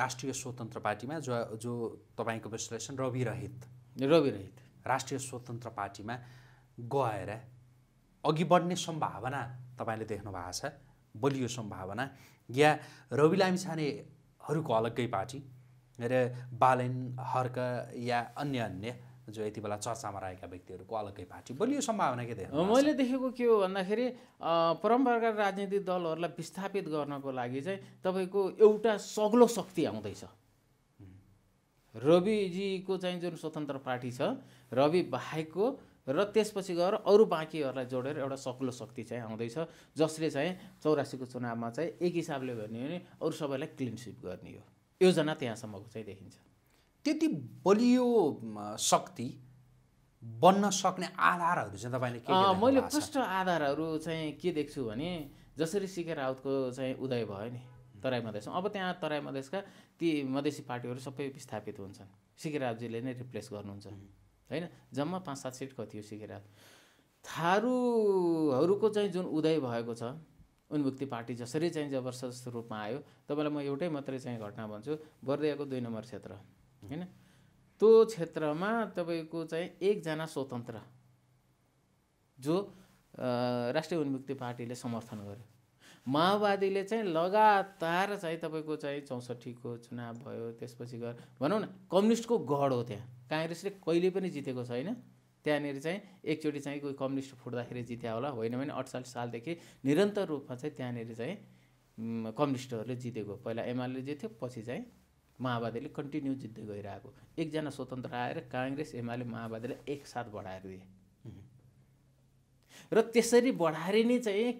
राष्ट्रिय स्वतन्त्र पार्टीमा जो जो तपाईँको विश्लेषण रविरहित रविरहित राष्ट्रिय स्वतन्त्र पार्टीमा गएर अघि बढ्ने सम्भावना तपाईँले देख्नु भएको छ बलियो सम्भावना या रवि लामिछानेहरूको अलग्गै पार्टी र बालेन हर्क या अन्य अन्य जो यति बेला चर्चामा रहेका व्यक्तिहरूको अलग्गै पार्टी बलियो सम्भावना के देख्नु मैले देखेको के हो भन्दाखेरि परम्परागत राजनीतिक दलहरूलाई विस्थापित गर्नको लागि चाहिँ तपाईँको एउटा सग्लो शक्ति आउँदैछ रविजीको चाहिँ जुन स्वतन्त्र पार्टी छ रवि बाहेकको र त्यसपछि गएर अरू बाँकीहरूलाई जोडेर एउटा सक्लो शक्ति चाहिँ आउँदैछ जसले चाहिँ चौरासीको चुनावमा चाहिँ एक हिसाबले भन्यो भने अरू सबैलाई क्लिन स्विप गर्ने हो योजना त्यहाँसम्मको चाहिँ देखिन्छ त्यति बलियो शक्ति बन्न सक्ने आधारहरू चाहिँ तपाईँले के मैले प्रष्ट आधारहरू चाहिँ के देख्छु भने जसरी सिके राउतको चाहिँ उदय भयो नि तराई मधेसमा अब त्यहाँ तराई मधेसका ती मधेसी पार्टीहरू सबै विस्थापित हुन्छन् सिके राउतजीले नै रिप्लेस गर्नुहुन्छ होइन जम्मा पाँच सात सिट कति हो सिके राउत थारूहरूको चाहिँ जुन उदय भएको छ उन्मुक्ति पार्टी जसरी चाहिँ जबरजस्त रूपमा आयो तपाईँलाई म एउटै मात्रै चाहिँ घटना भन्छु बर्दियाको दुई नम्बर क्षेत्र होइन त्यो क्षेत्रमा तपाईँको चाहिँ एकजना स्वतन्त्र जो राष्ट्रिय उन्मुक्ति पार्टीले समर्थन गर्यो माओवादीले चाहिँ लगातार चाहिँ तपाईँको चाहिँ चौसठीको चुनाव भयो त्यसपछि गएर भनौँ न कम्युनिस्टको गढ हो त्यहाँ काङ्ग्रेसले कहिले पनि जितेको छैन त्यहाँनिर चाहिँ एकचोटि चाहिँ कोही कम्युनिस्ट फुट्दाखेरि जित्या होला होइन भने अठचालिस सालदेखि निरन्तर रूपमा चाहिँ त्यहाँनिर चाहिँ कम्युनिस्टहरूले जितेको पहिला एमाले जित्यो पछि चाहिँ माओवादीले कन्टिन्यू जित्दै गइरहेको एकजना स्वतन्त्र आएर काङ्ग्रेस एमाले माओवादीले एकसाथ बढाएर दिए र त्यसरी बढाएर नै चाहिँ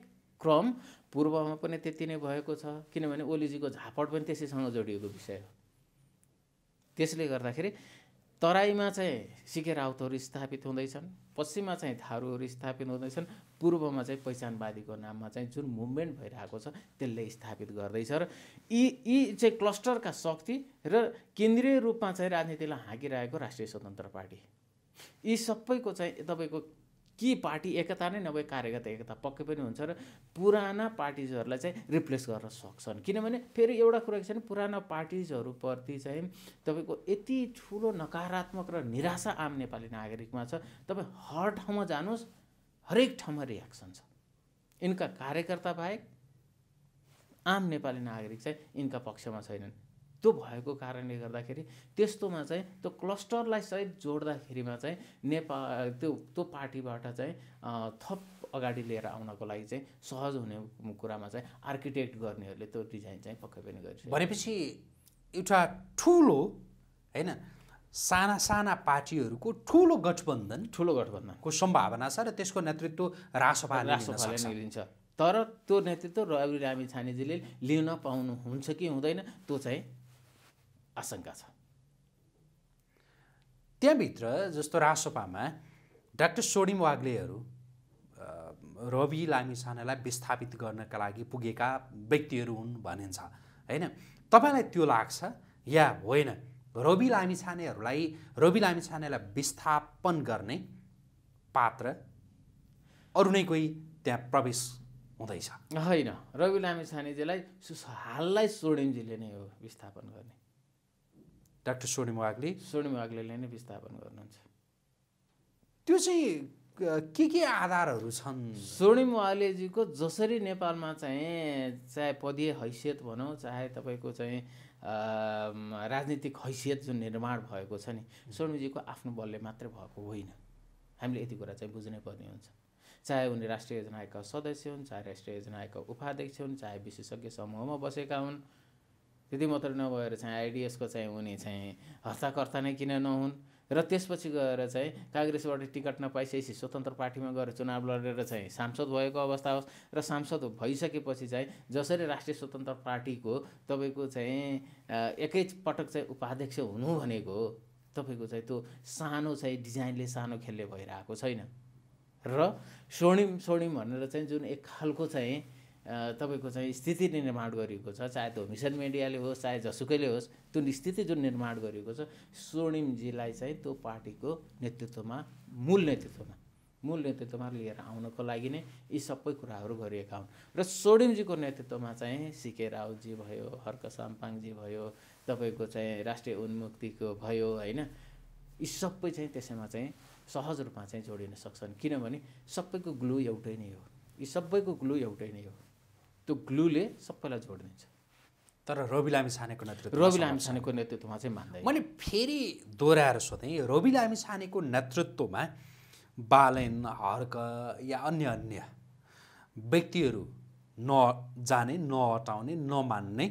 क्रम पूर्वमा पनि त्यति नै भएको छ किनभने ओलीजीको झापड पनि त्यसैसँग जोडिएको विषय हो त्यसले गर्दाखेरि तराईमा चाहिँ सिके राउतहरू स्थापित हुँदैछन् पश्चिममा चाहिँ थारूहरू स्थापित हुँदैछन् पूर्वमा चाहिँ पहिचानवादीको नाममा चाहिँ जुन मुभमेन्ट भइरहेको छ त्यसले स्थापित गर्दैछ र यी यी चाहिँ क्लस्टरका शक्ति र केन्द्रीय रूपमा चाहिँ राजनीतिलाई हाँकिरहेको राष्ट्रिय स्वतन्त्र पार्टी यी सबैको चाहिँ तपाईँको कि पार्टी एकता नै नभए कार्यकर्ता एकता पक्कै पनि हुन्छ र पुराना पार्टिजहरूलाई चाहिँ रिप्लेस गर्न सक्छन् किनभने फेरि एउटा कुरा के छ भने पुराना पार्टिजहरूप्रति चाहिँ तपाईँको यति ठुलो नकारात्मक र निराशा आम नेपाली नागरिकमा छ तपाईँ हर ठाउँमा जानुहोस् हरेक ठाउँमा रियाक्सन छ यिनका कार्यकर्ता बाहेक आम नेपाली नागरिक चाहिँ यिनका पक्षमा छैनन् त्यो भएको कारणले गर्दाखेरि त्यस्तोमा चाहिँ त्यो क्लस्टरलाई सहित जोड्दाखेरिमा चाहिँ नेपाल त्यो त्यो पार्टीबाट चाहिँ थप अगाडि लिएर आउनको लागि चाहिँ सहज हुने कुरामा चाहिँ आर्किटेक्ट गर्नेहरूले त्यो डिजाइन चाहिँ पक्कै पनि गरिन्छ भनेपछि एउटा ठुलो होइन साना साना पार्टीहरूको ठुलो गठबन्धन ठुलो गठबन्धनको सम्भावना छ र त्यसको नेतृत्व रासोपा रासोपाले लिन्छ तर त्यो नेतृत्व रवि रामी छानेजीले लिन पाउनुहुन्छ कि हुँदैन त्यो चाहिँ आशंका छ त्यहाँभित्र जस्तो रासोपामा डाक्टर सोडिम वाग्लेहरू रवि लामिछानेलाई विस्थापित गर्नका लागि पुगेका व्यक्तिहरू हुन् भनिन्छ होइन तपाईँलाई त्यो लाग्छ या होइन रवि लामिछानेहरूलाई रवि लामिछानेलाई विस्थापन गर्ने पात्र अरू नै कोही त्यहाँ प्रवेश हुँदैछ होइन रवि लामिछानेजीलाई हाललाई सोडिमजीले नै हो विस्थापन गर्ने डाक्टर स्वर्णिम वाग्ले स्वर्णिम वाग्ले नै विस्थापन गर्नुहुन्छ त्यो चाहिँ के के आधारहरू छन् स्वर्णिम वाग्लेजीको जसरी नेपालमा चाहिँ चाहे पदीय हैसियत भनौँ चाहे तपाईँको चाहिँ राजनीतिक हैसियत जुन निर्माण भएको छ नि स्वर्णिमजीको आफ्नो बलले मात्रै भएको होइन हामीले यति कुरा चाहिँ बुझ्नै पर्ने हुन्छ चाहे उनी राष्ट्रिय योजना आयोगका सदस्य हुन् चाहे राष्ट्रिय योजना आयोगका उपाध्यक्ष हुन् चाहे विशेषज्ञ समूहमा बसेका हुन् त्यति मात्र नभएर चाहिँ आइडिएसको चाहिँ उनी चाहिँ हस्ताकर्ता नै किन नहुन् र त्यसपछि गएर चाहिँ काङ्ग्रेसबाट टिकट नपाइसकेपछि स्वतन्त्र पार्टीमा गएर चुनाव लडेर चाहिँ सांसद भएको अवस्था होस् र सांसद भइसकेपछि चाहिँ जसरी राष्ट्रिय स्वतन्त्र पार्टीको तपाईँको चाहिँ एकैपटक चाहिँ उपाध्यक्ष हुनु भनेको तपाईँको चाहिँ त्यो सानो चाहिँ डिजाइनले सानो खेलले भइरहेको छैन र स्वर्णिम स्वर्णिम भनेर चाहिँ जुन एक खालको चाहिँ तपाईँको चाहिँ स्थिति निर्माण गरिएको छ चाहे त्यो मिसन मिडियाले होस् चाहे जसुकैले होस् त्यो स्थिति जुन निर्माण गरिएको छ स्वर्णिमजीलाई चाहिँ त्यो पार्टीको नेतृत्वमा मूल नेतृत्वमा मूल नेतृत्वमा लिएर आउनको लागि नै यी सबै कुराहरू गरिएका हुन् र स्वर्णिमजीको नेतृत्वमा चाहिँ सिके राउतजी भयो हर्क साम्पाङजी भयो तपाईँको चाहिँ राष्ट्रिय उन्मुक्तिको भयो होइन यी सबै चाहिँ त्यसैमा चाहिँ सहज रूपमा चाहिँ जोडिन सक्छन् किनभने सबैको ग्लु एउटै नै हो यी सबैको ग्लु एउटै नै हो त्यो ग्लुले सबैलाई जोडिदिन्छ तर रवि लामी सानेको नेतृत्व रवि लामी सानेको नेतृत्वमा चाहिँ मान्दै मैले फेरि दोहोऱ्याएर सोधेँ रवि लामी छानेको नेतृत्वमा बालेन हर्क या अन्य अन्य व्यक्तिहरू नजाने नहटाउने नमान्ने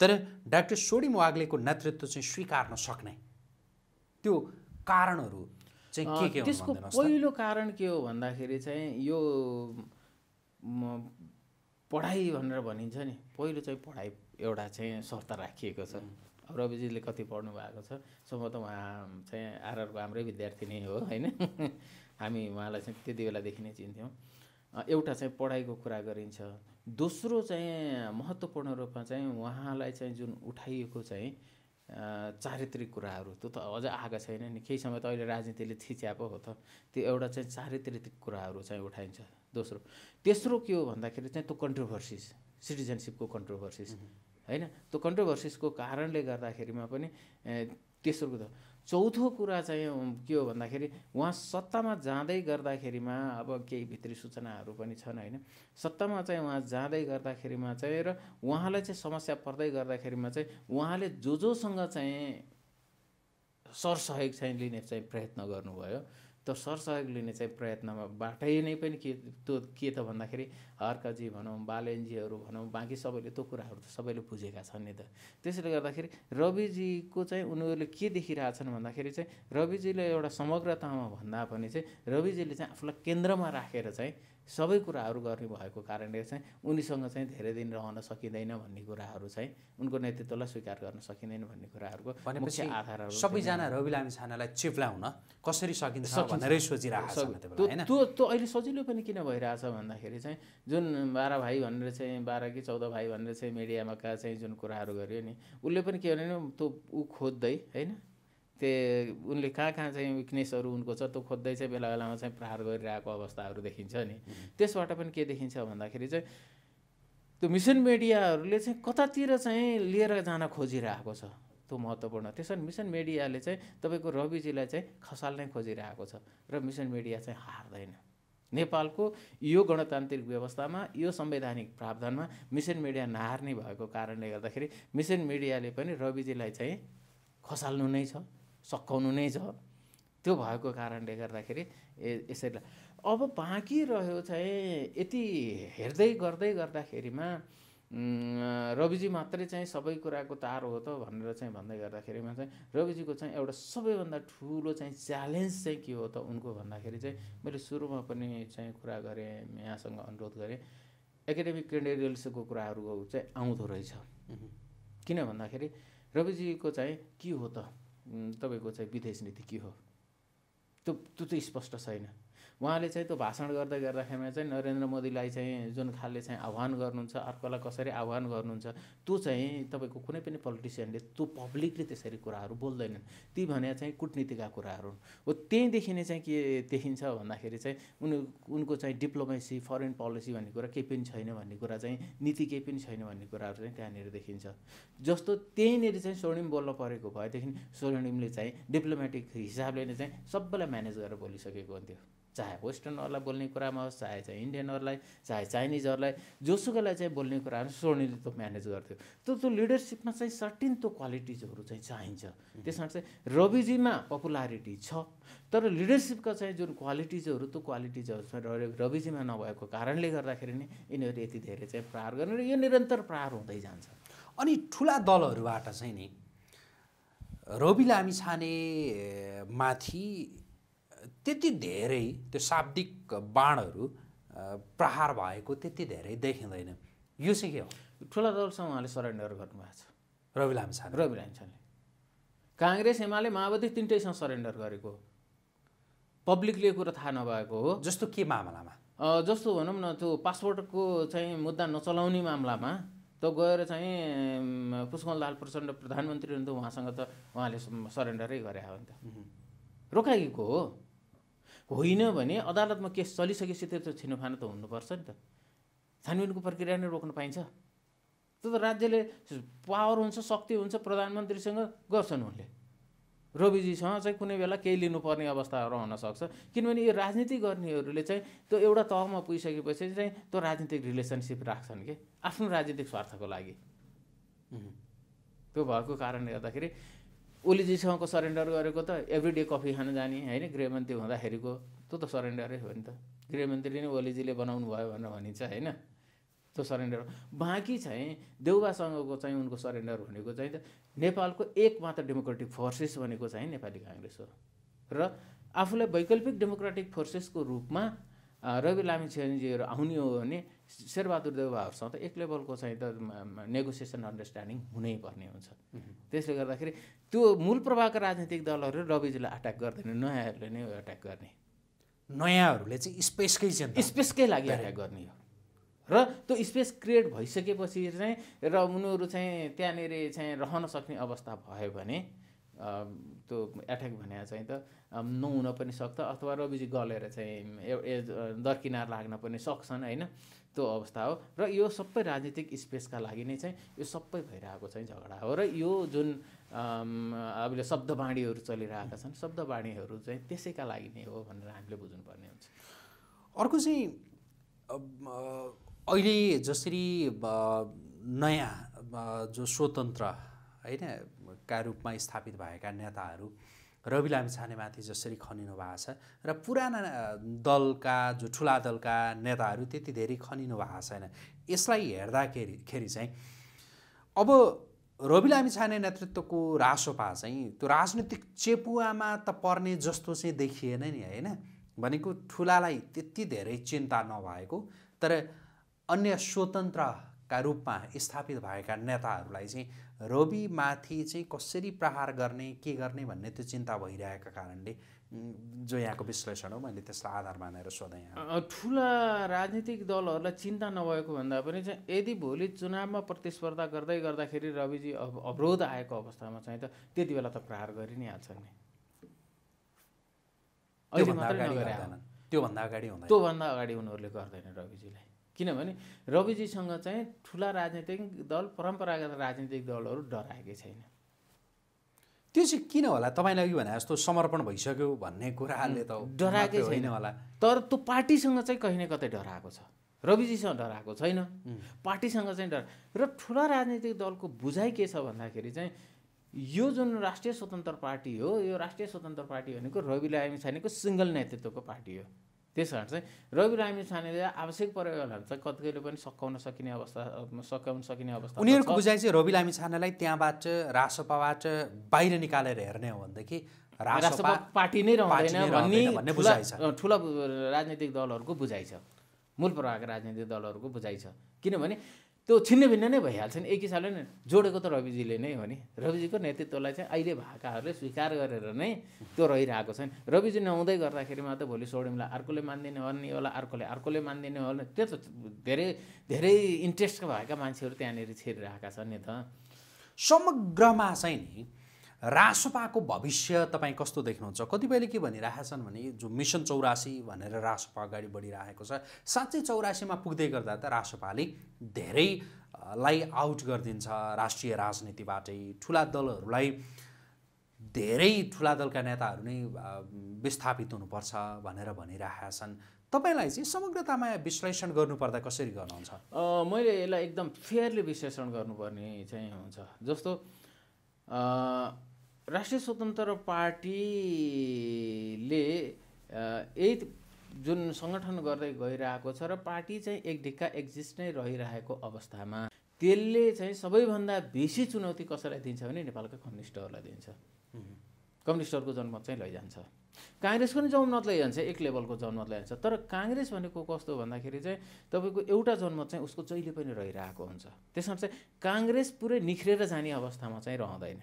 तर डाक्टर सोडिम वाग्लेको नेतृत्व चाहिँ स्वीकार्न सक्ने त्यो कारणहरू चाहिँ के के त्यसको पहिलो कारण के हो भन्दाखेरि चाहिँ यो पढाइ भनेर भनिन्छ नि पहिलो चाहिँ पढाइ एउटा चाहिँ शर्त राखिएको छ अब रविजीले कति पढ्नु भएको छ त उहाँ चाहिँ आरआरको हाम्रै विद्यार्थी नै हो होइन हामी उहाँलाई चाहिँ त्यति बेलादेखि नै चिन्थ्यौँ एउटा चाहिँ पढाइको कुरा गरिन्छ दोस्रो चाहिँ महत्त्वपूर्ण रूपमा चाहिँ उहाँलाई चाहिँ जुन उठाइएको चाहिँ चारित्रिक कुराहरू त्यो त अझ आएको छैन नि केही समय त अहिले राजनीतिले थिच्या पो हो त त्यो एउटा चाहिँ चारित्रिक कुराहरू चाहिँ उठाइन्छ दोस्रो तेस्रो के हो भन्दाखेरि चाहिँ त्यो कन्ट्रोभर्सिस सिटिजनसिपको कन्ट्रोभर्सिस होइन त्यो कन्ट्रोभर्सिसको कारणले गर्दाखेरिमा पनि तेस्रो कुरा चौथो कुरा चाहिँ के हो भन्दाखेरि उहाँ सत्तामा जाँदै गर्दाखेरिमा अब केही भित्री सूचनाहरू पनि छन् होइन सत्तामा चाहिँ उहाँ जाँदै गर्दाखेरिमा चाहिँ र उहाँलाई चाहिँ समस्या पर्दै गर्दाखेरिमा चाहिँ उहाँले जो जोसँग चाहिँ सरसहयोग चाहिँ लिने चाहिँ प्रयत्न गर्नुभयो त सरसहयोग लिने चाहिँ प्रयत्नमा बाटै नै पनि के त्यो के त भन्दाखेरि हर्कजी भनौँ बालेनजीहरू भनौँ बाँकी सबैले त्यो कुराहरू त सबैले बुझेका छन् नि त त्यसैले गर्दाखेरि रविजीको चाहिँ उनीहरूले के देखिरहेछन् भन्दाखेरि चाहिँ रविजीले एउटा समग्रतामा भन्दा पनि चाहिँ रविजीले चाहिँ आफूलाई केन्द्रमा राखेर चाहिँ सबै कुराहरू गर्ने भएको कारणले चाहिँ उनीसँग चाहिँ धेरै दिन रहन सकिँदैन भन्ने कुराहरू चाहिँ उनको नेतृत्वलाई स्वीकार गर्न सकिँदैन भन्ने कुराहरूको भनेपछि आधारहरू सबैजना रवि लामी छानालाई चिप्लाउन कसरी सकिन्छ भनेरै सोचिरहेको छ त्यो त्यो अहिले सजिलो पनि किन भइरहेछ भन्दाखेरि चाहिँ जुन बाह्र भाइ भनेर चाहिँ बाह्र कि चौध भाइ भनेर चाहिँ मिडियामा चाहिँ जुन कुराहरू गर्यो नि उसले पनि के भने त्यो ऊ खोज्दै होइन त्यो उनले कहाँ कहाँ चाहिँ विकनेसहरू उनको छ त्यो खोज्दै चाहिँ बेला बेलामा चाहिँ प्रहार गरिरहेको अवस्थाहरू देखिन्छ नि त्यसबाट पनि के देखिन्छ भन्दाखेरि चाहिँ त्यो मिसन मिडियाहरूले चाहिँ कतातिर चाहिँ लिएर जान खोजिरहेको छ त्यो महत्त्वपूर्ण कारण मिसन मिडियाले चाहिँ तपाईँको रविजीलाई चाहिँ खसाल्नै खोजिरहेको छ र मिसन मिडिया चाहिँ हार्दैन नेपालको यो गणतान्त्रिक व्यवस्थामा यो संवैधानिक प्रावधानमा मिसन मिडिया नहार्ने भएको कारणले गर्दाखेरि मिसन मिडियाले पनि रविजीलाई चाहिँ खसाल्नु नै छ सकाउनु नै छ त्यो भएको कारणले गर्दाखेरि यसरी अब बाँकी रह्यो चाहिँ यति हेर्दै गर्दै गर्दाखेरिमा रविजी मात्रै चाहिँ सबै कुराको तार हो त भनेर चाहिँ भन्दै गर्दाखेरिमा चाहिँ रविजीको चाहिँ एउटा सबैभन्दा ठुलो चाहिँ च्यालेन्ज चाहिँ के हो त उनको भन्दाखेरि चाहिँ मैले सुरुमा पनि चाहिँ कुरा गरेँ यहाँसँग अनुरोध गरेँ एकाडेमिक क्रेडेरियल्सको कुराहरू चाहिँ आउँदो रहेछ किन भन्दाखेरि रविजीको चाहिँ के हो त तपाईँको चाहिँ विदेश नीति के हो त्यो त्यो चाहिँ स्पष्ट छैन उहाँले चाहिँ त्यो भाषण गर्दै गर्दाखेरिमा चाहिँ नरेन्द्र मोदीलाई चाहिँ जुन खालले चाहिँ आह्वान गर्नुहुन्छ अर्कोलाई कसरी आह्वान गर्नुहुन्छ त्यो चाहिँ तपाईँको कुनै पनि पोलिटिसियनले त्यो पब्लिकले त्यसरी कुराहरू बोल्दैनन् ती भने चाहिँ कुटनीतिका कुराहरू हो त्यहीँदेखि नै चाहिँ के देखिन्छ भन्दाखेरि चाहिँ उनी उनको चाहिँ डिप्लोमेसी फरेन पोलिसी भन्ने कुरा केही पनि छैन भन्ने कुरा चाहिँ नीति केही पनि छैन भन्ने कुराहरू चाहिँ त्यहाँनिर देखिन्छ जस्तो त्यहीँनिर चाहिँ स्वर्णिम बोल्न परेको भएदेखि स्वर्णिमले चाहिँ डिप्लोमेटिक हिसाबले नै चाहिँ सबैलाई म्यानेज गरेर बोलिसकेको हुन्थ्यो चाहे वेस्टर्नहरूलाई बोल्ने कुरामा होस् चाहे चाहिँ इन्डियनहरूलाई चाहे चाइनिजहरूलाई जोसुकैलाई चाहिँ बोल्ने कुराहरू स्वर्णीले त म्यानेज गर्थ्यो त्यो त्यो लिडरसिपमा चाहिँ सर्टिन त्यो क्वालिटिजहरू चाहिँ चाहिन्छ त्यसमा चाहिँ रविजीमा पपुलारिटी छ तर लिडरसिपको चाहिँ जुन क्वालिटिजहरू त्यो क्वालिटिजहरू चाहिँ रविजीमा नभएको कारणले गर्दाखेरि नै यिनीहरू यति धेरै चाहिँ प्रहार गर्ने र यो निरन्तर प्रहार हुँदै जान्छ अनि ठुला दलहरूबाट चाहिँ नि हामी छाने माथि त्यति धेरै त्यो शाब्दिक बाणहरू प्रहार भएको त्यति धेरै देखिँदैन यो चाहिँ के हो ठुला दलसँग उहाँले सरेन्डर गर्नुभएको छ रवि लामछाने रवि लामछाने काङ्ग्रेस एमाले माओवादी तिनटैसँग सरेन्डर गरेको हो पब्लिकले कुरा थाहा नभएको हो जस्तो के मामलामा जस्तो भनौँ न त्यो पासपोर्टको चाहिँ मुद्दा नचलाउने मामलामा त गएर चाहिँ पुष्कल लाल प्रचण्ड प्रधानमन्त्री हुन्थ्यो उहाँसँग त उहाँले सरेन्डरै गरे हो नि त रोकाइएको हो होइन भने अदालतमा केस चलिसकेपछि त्यो छिनोफानो त हुनुपर्छ नि त छानबिनको प्रक्रिया नै रोक्न पाइन्छ त्यो त राज्यले पावर हुन्छ शक्ति हुन्छ प्रधानमन्त्रीसँग गर्छन् उनले रोबीजीसँग चाहिँ कुनै बेला केही लिनुपर्ने रहन सक्छ किनभने यो राजनीति गर्नेहरूले चाहिँ त्यो एउटा तहमा पुगिसकेपछि चाहिँ त्यो राजनीतिक रिलेसनसिप राख्छन् कि आफ्नो राजनीतिक स्वार्थको लागि त्यो भएको कारणले गर्दाखेरि ओलीजीसँगको सरेन्डर गरेको त एभ्री डे कफी खान जाने होइन गृहमन्त्री हुँदाखेरिको त्यो त सरेन्डरै हो नि त गृहमन्त्रीले नै ओलीजीले बनाउनु भयो भनेर भनिन्छ होइन त्यो सरेन्डर बाँकी चाहिँ देउबासँगको चाहिँ उनको सरेन्डर भनेको चाहिँ त नेपालको एकमात्र डेमोक्रेटिक फोर्सेस भनेको चाहिँ नेपाली काङ्ग्रेस हो र आफूलाई वैकल्पिक डेमोक्रेटिक फोर्सेसको रूपमा रवि लामिछानेजीहरू आउने हो भने शेरबहादुर देवबाहरूसँग त एक लेभलको चाहिँ त नेगोसिएसन अन्डरस्ट्यान्डिङ हुनै पर्ने हुन्छ त्यसले गर्दाखेरि त्यो मूल प्रभावका राजनीतिक दलहरू रविजीलाई अट्याक गर्दैन नयाँहरूले नै एट्याक गर्ने नयाँहरूले चाहिँ स्पेसकै चाहिँ स्पेसकै लागि एट्याक गर्ने हो र त्यो स्पेस क्रिएट भइसकेपछि चाहिँ र उनीहरू चाहिँ त्यहाँनिर चाहिँ रहन सक्ने अवस्था भयो भने त्यो एट्याक भने चाहिँ त नहुन पनि सक्छ अथवा रविजी गलेर चाहिँ एज दर्किनार लाग्न पनि सक्छन् होइन त्यो अवस्था हो र यो सबै राजनीतिक स्पेसका लागि नै चाहिँ यो सबै भइरहेको चाहिँ झगडा हो र यो जुन हामीले शब्दवाणीहरू चलिरहेका छन् शब्दवाणीहरू चाहिँ त्यसैका लागि नै हो भनेर हामीले बुझ्नुपर्ने हुन्छ अर्को चाहिँ अहिले जसरी नयाँ जो स्वतन्त्र होइन का रूपमा स्थापित भएका नेताहरू रवि लामिछानेमाथि जसरी खनिनु भएको छ र पुराना दलका जो ठुला दलका नेताहरू त्यति धेरै खनिनु भएको छैन यसलाई हेर्दाखेरि खेरि चाहिँ अब रवि लामिछाने नेतृत्वको रासोपा चाहिँ त्यो राजनीतिक चेपुवामा त पर्ने जस्तो चाहिँ देखिएन नि होइन भनेको ठुलालाई त्यति धेरै चिन्ता नभएको तर अन्य स्वतन्त्रका रूपमा स्थापित भएका नेताहरूलाई चाहिँ रविमाथि चाहिँ कसरी प्रहार गर्ने के गर्ने भन्ने त्यो चिन्ता भइरहेका कारणले जो यहाँको विश्लेषण हो मैले त्यसलाई आधार मानेर सोधेँ यहाँ ठुला राजनीतिक दलहरूलाई चिन्ता नभएको भन्दा पनि चाहिँ यदि भोलि चुनावमा प्रतिस्पर्धा गर्दै गर्दाखेरि रविजी अब अवरोध आएको अवस्थामा चाहिँ त त्यति बेला त प्रहार गरि नै हाल्छ नि त्योभन्दा अगाडि त्योभन्दा अगाडि उनीहरूले गर्दैन रविजीलाई किनभने रविजीसँग चाहिँ ठुला राजनीतिक दल परम्परागत राजनीतिक दलहरू डराएकै छैन त्यो चाहिँ किन होला तपाईँलाई अघि भने जस्तो समर्पण भइसक्यो भन्ने कुराले त डराएकै छैन होला तर त्यो पार्टीसँग चाहिँ कहीँ न कतै डराएको छ रविजीसँग डराएको छैन पार्टीसँग चाहिँ डरा र ठुला राजनीतिक दलको बुझाइ के छ भन्दाखेरि चाहिँ यो जुन राष्ट्रिय स्वतन्त्र पार्टी हो यो राष्ट्रिय स्वतन्त्र पार्टी भनेको रवि लामिछानेको सिङ्गल नेतृत्वको पार्टी हो त्यस कारण चाहिँ रवि लामी छानेले आवश्यक प्रयोगहरू चाहिँ कतिले पनि सकाउन सकिने अवस्था सकाउन सकिने अवस्था उनीहरूको बुझाइ चाहिँ रवि लामी छानेलाई त्यहाँबाट रासोपाबाट बाहिर निकालेर हेर्ने हो भनेदेखि रासोपा पार्टी नै रहँदैन भन्ने बुझाइ छ ठुला राजनीतिक दलहरूको बुझाइ छ मूल प्रभावका राजनीतिक दलहरूको बुझाइ छ किनभने त्यो छिन्नभिन्न भिन्न नै भइहाल्छ नि एक हिसाबले नै जोडेको त रविजीले नै हो नि रविजीको नेतृत्वलाई चाहिँ अहिले भएकाहरूले स्वीकार गरेर नै त्यो रहिरहेको छ नि रविजी नहुँदै गर्दाखेरिमा त भोलि सोडिमलाई अर्कोले मानिदिने अनि होला अर्कोले अर्कोले मानिदिने होला त्यो त धेरै धेरै इन्ट्रेस्ट भएका मान्छेहरू त्यहाँनिर छिरिरहेका छन् नि त समग्रमा चाहिँ नि रासोपाको भविष्य तपाईँ कस्तो देख्नुहुन्छ कतिपयले के भनिरहेका छन् भने जो मिसन चौरासी भनेर रासोपा अगाडि बढिरहेको छ साँच्चै चौरासीमा पुग्दै गर्दा त रासोपाले धेरैलाई आउट गरिदिन्छ राष्ट्रिय राजनीतिबाटै ठुला दलहरूलाई धेरै ठुला दलका नेताहरू नै विस्थापित हुनुपर्छ भनेर भनिरहेका छन् तपाईँलाई चाहिँ समग्रतामा विश्लेषण गर्नुपर्दा कसरी गर्नुहुन्छ मैले यसलाई एकदम फेयरली विश्लेषण गर्नुपर्ने चाहिँ हुन्छ जस्तो राष्ट्रिय स्वतन्त्र पार्टीले यही जुन सङ्गठन गर्दै गइरहेको छ र पार्टी चाहिँ एक ढिक्का एक्जिस्ट नै रहिरहेको अवस्थामा त्यसले चाहिँ सबैभन्दा बेसी चुनौती कसैलाई दिन्छ भने नेपालका कम्युनिस्टहरूलाई दिन्छ कम्युनिस्टहरूको जनमत चाहिँ लैजान्छ काङ्ग्रेसको पनि जनमत लैजान्छ एक लेभलको जनमत लैजान्छ तर काङ्ग्रेस भनेको कस्तो भन्दाखेरि चाहिँ तपाईँको एउटा जनमत चाहिँ उसको जहिले पनि रहिरहेको हुन्छ त्यसमा चाहिँ काङ्ग्रेस पुरै निखरेर जाने अवस्थामा चाहिँ रहँदैन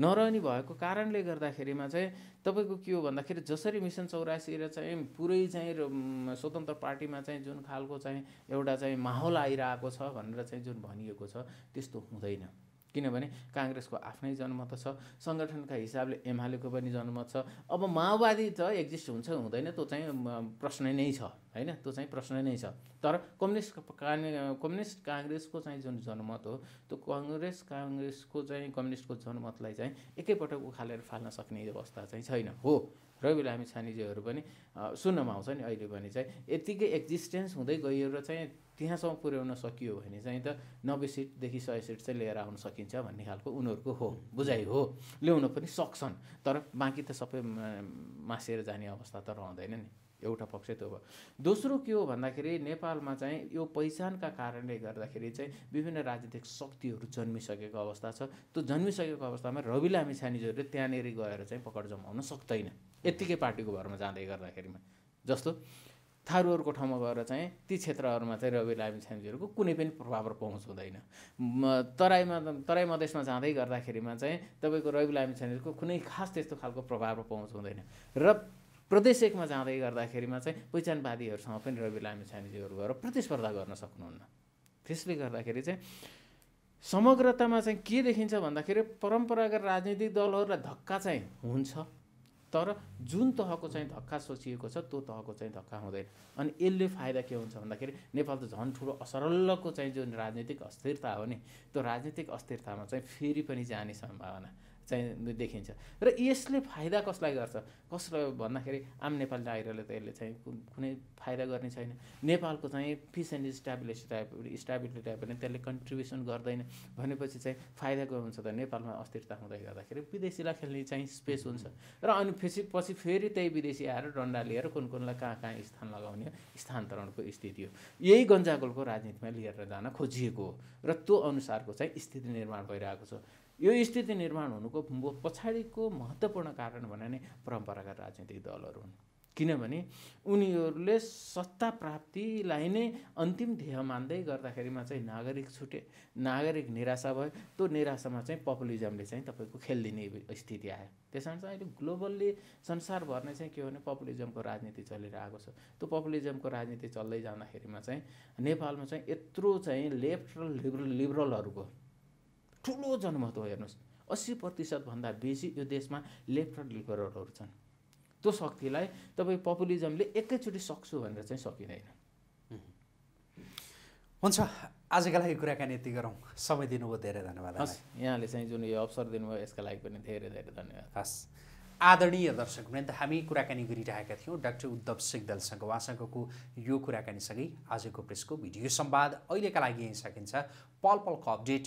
नरहने भएको कारणले गर्दाखेरिमा चाहिँ तपाईँको के हो भन्दाखेरि जसरी मिसन चौरासी र चाहिँ पुरै चाहिँ स्वतन्त्र पार्टीमा चाहिँ जुन खालको चाहिँ एउटा चाहिँ माहौल आइरहेको छ भनेर चाहिँ जुन भनिएको छ त्यस्तो हुँदैन किनभने काङ्ग्रेसको आफ्नै जनमत छ सङ्गठनका हिसाबले एमालेको पनि जनमत छ अब माओवादी त एक्जिस्ट हुन्छ हुँदैन त्यो चाहिँ प्रश्न नै छ होइन त्यो चाहिँ प्रश्न नै छ तर कम्युनिस्ट कम्युनिस्ट काङ्ग्रेसको चाहिँ जुन जनमत हो त्यो कङ्ग्रेस काङ्ग्रेसको चाहिँ कम्युनिस्टको जनमतलाई चाहिँ एकैपटक उखालेर फाल्न सक्ने अवस्था चाहिँ छैन हो र बेला हामी छानिजीहरू पनि सुन्नमा आउँछ नि अहिले भने चाहिँ यतिकै एक्जिस्टेन्स हुँदै गएर चाहिँ त्यहाँसम्म पुर्याउन सकियो भने चाहिँ त नब्बे सिटदेखि सय सिट चाहिँ लिएर आउन सकिन्छ भन्ने खालको उनीहरूको हो बुझाइ हो ल्याउन पनि सक्छन् तर बाँकी त सबै मासेर जाने अवस्था त रहँदैन नि एउटा पक्ष त्यो भयो दोस्रो के हो भन्दाखेरि नेपालमा चाहिँ यो पहिचानका कारणले गर्दाखेरि चाहिँ विभिन्न राजनीतिक शक्तिहरू जन्मिसकेको अवस्था छ त्यो जन्मिसकेको अवस्थामा रवि लामी छानिजहरूले त्यहाँनिर गएर चाहिँ पकड जमाउन सक्दैन यत्तिकै पार्टीको भरमा जाँदै गर्दाखेरिमा जस्तो थारूहरूको ठाउँमा गएर चाहिँ ती क्षेत्रहरूमा चाहिँ रवि लामी लामिछानेज्यूहरूको कुनै पनि प्रभाव र पहुँच हुँदैन तराईमा तराई मधेसमा जाँदै गर्दाखेरिमा चाहिँ तपाईँको रवि लामी लामिछानेज्यूको कुनै खास त्यस्तो खालको प्रभाव र पहुँच हुँदैन र प्रदेश एकमा जाँदै गर्दाखेरिमा चाहिँ पहिचानवादीहरूसँग पनि रवि लामी लामिछानेज्यूहरू गएर प्रतिस्पर्धा गर्न सक्नुहुन्न त्यसले गर्दाखेरि चाहिँ समग्रतामा चाहिँ के देखिन्छ भन्दाखेरि परम्परागत राजनीतिक दलहरूलाई धक्का चाहिँ हुन्छ तर जुन तहको चाहिँ धक्का सोचिएको छ त्यो तहको चाहिँ धक्का हुँदैन अनि यसले फाइदा के हुन्छ भन्दाखेरि नेपाल त झन् ठुलो असरलको चाहिँ जुन राजनीतिक अस्थिरता हो नि त्यो राजनीतिक अस्थिरतामा चाहिँ फेरि पनि जाने सम्भावना चाहिँ देखिन्छ र यसले फाइदा कसलाई गर्छ कसलाई भन्दाखेरि आम नेपाली नागरिकलाई त यसले चाहिँ कुनै फाइदा गर्ने छैन नेपालको चाहिँ peace and stability type establish type भने त्यसले कन्ट्रिब्युसन गर्दैन भनेपछि चाहिँ फाइदा फाइदाको हुन्छ त नेपालमा अस्थिरता हुँदै गर्दाखेरि विदेशीलाई खेल्ने चाहिँ स्पेस हुन्छ र अनि फेसि पछि फेरि त्यही विदेशी आएर डन्डा लिएर कुन कुनलाई कहाँ कहाँ स्थान लगाउने स्थानान्तरणको स्थिति हो यही गन्जागोलको राजनीतिमा लिएर जान खोजिएको हो र त्यो अनुसारको चाहिँ स्थिति निर्माण भइरहेको छ यो स्थिति निर्माण हुनुको पछाडिको महत्त्वपूर्ण कारण भने नै परम्परागत राजनीतिक दलहरू हुन् किनभने उनीहरूले सत्ता प्राप्तिलाई नै अन्तिम ध्येय मान्दै गर्दाखेरिमा चाहिँ नागरिक छुटे नागरिक निराशा भयो त्यो निराशामा चाहिँ पपुलिजमले चाहिँ तपाईँको खेलिदिने स्थिति आयो त्यस कारण चाहिँ अहिले ग्लोबल्ली संसारभर नै चाहिँ के हो भने पपुलिजमको राजनीति चलिरहेको छ त्यो पपुलिजमको राजनीति चल्दै जाँदाखेरिमा चाहिँ नेपालमा चाहिँ यत्रो चाहिँ लेफ्ट र लिबरल लिबरलहरूको ठुलो जनमत हो हेर्नुहोस् अस्सी प्रतिशतभन्दा बेसी यो देशमा लेफ्ट र लिबरलहरू छन् त्यो शक्तिलाई तपाईँ पपुलिजमले एकैचोटि सक्छु भनेर चाहिँ सकिँदैन हुन्छ आजका लागि कुराकानी यति गरौँ समय दिनुभयो धेरै धन्यवाद हस् यहाँले चाहिँ जुन यो अवसर दिनुभयो यसका लागि पनि धेरै धेरै धन्यवाद हस् आदरणीय दर्शक वृन्द हामी कुराकानी गरिरहेका थियौँ डाक्टर उद्धव सिग्दलसँग उहाँसँगको यो कुराकानीसँगै आजको प्रेसको भिडियो सम्वाद अहिलेका लागि यहीँ सकिन्छ पल पलको अपडेट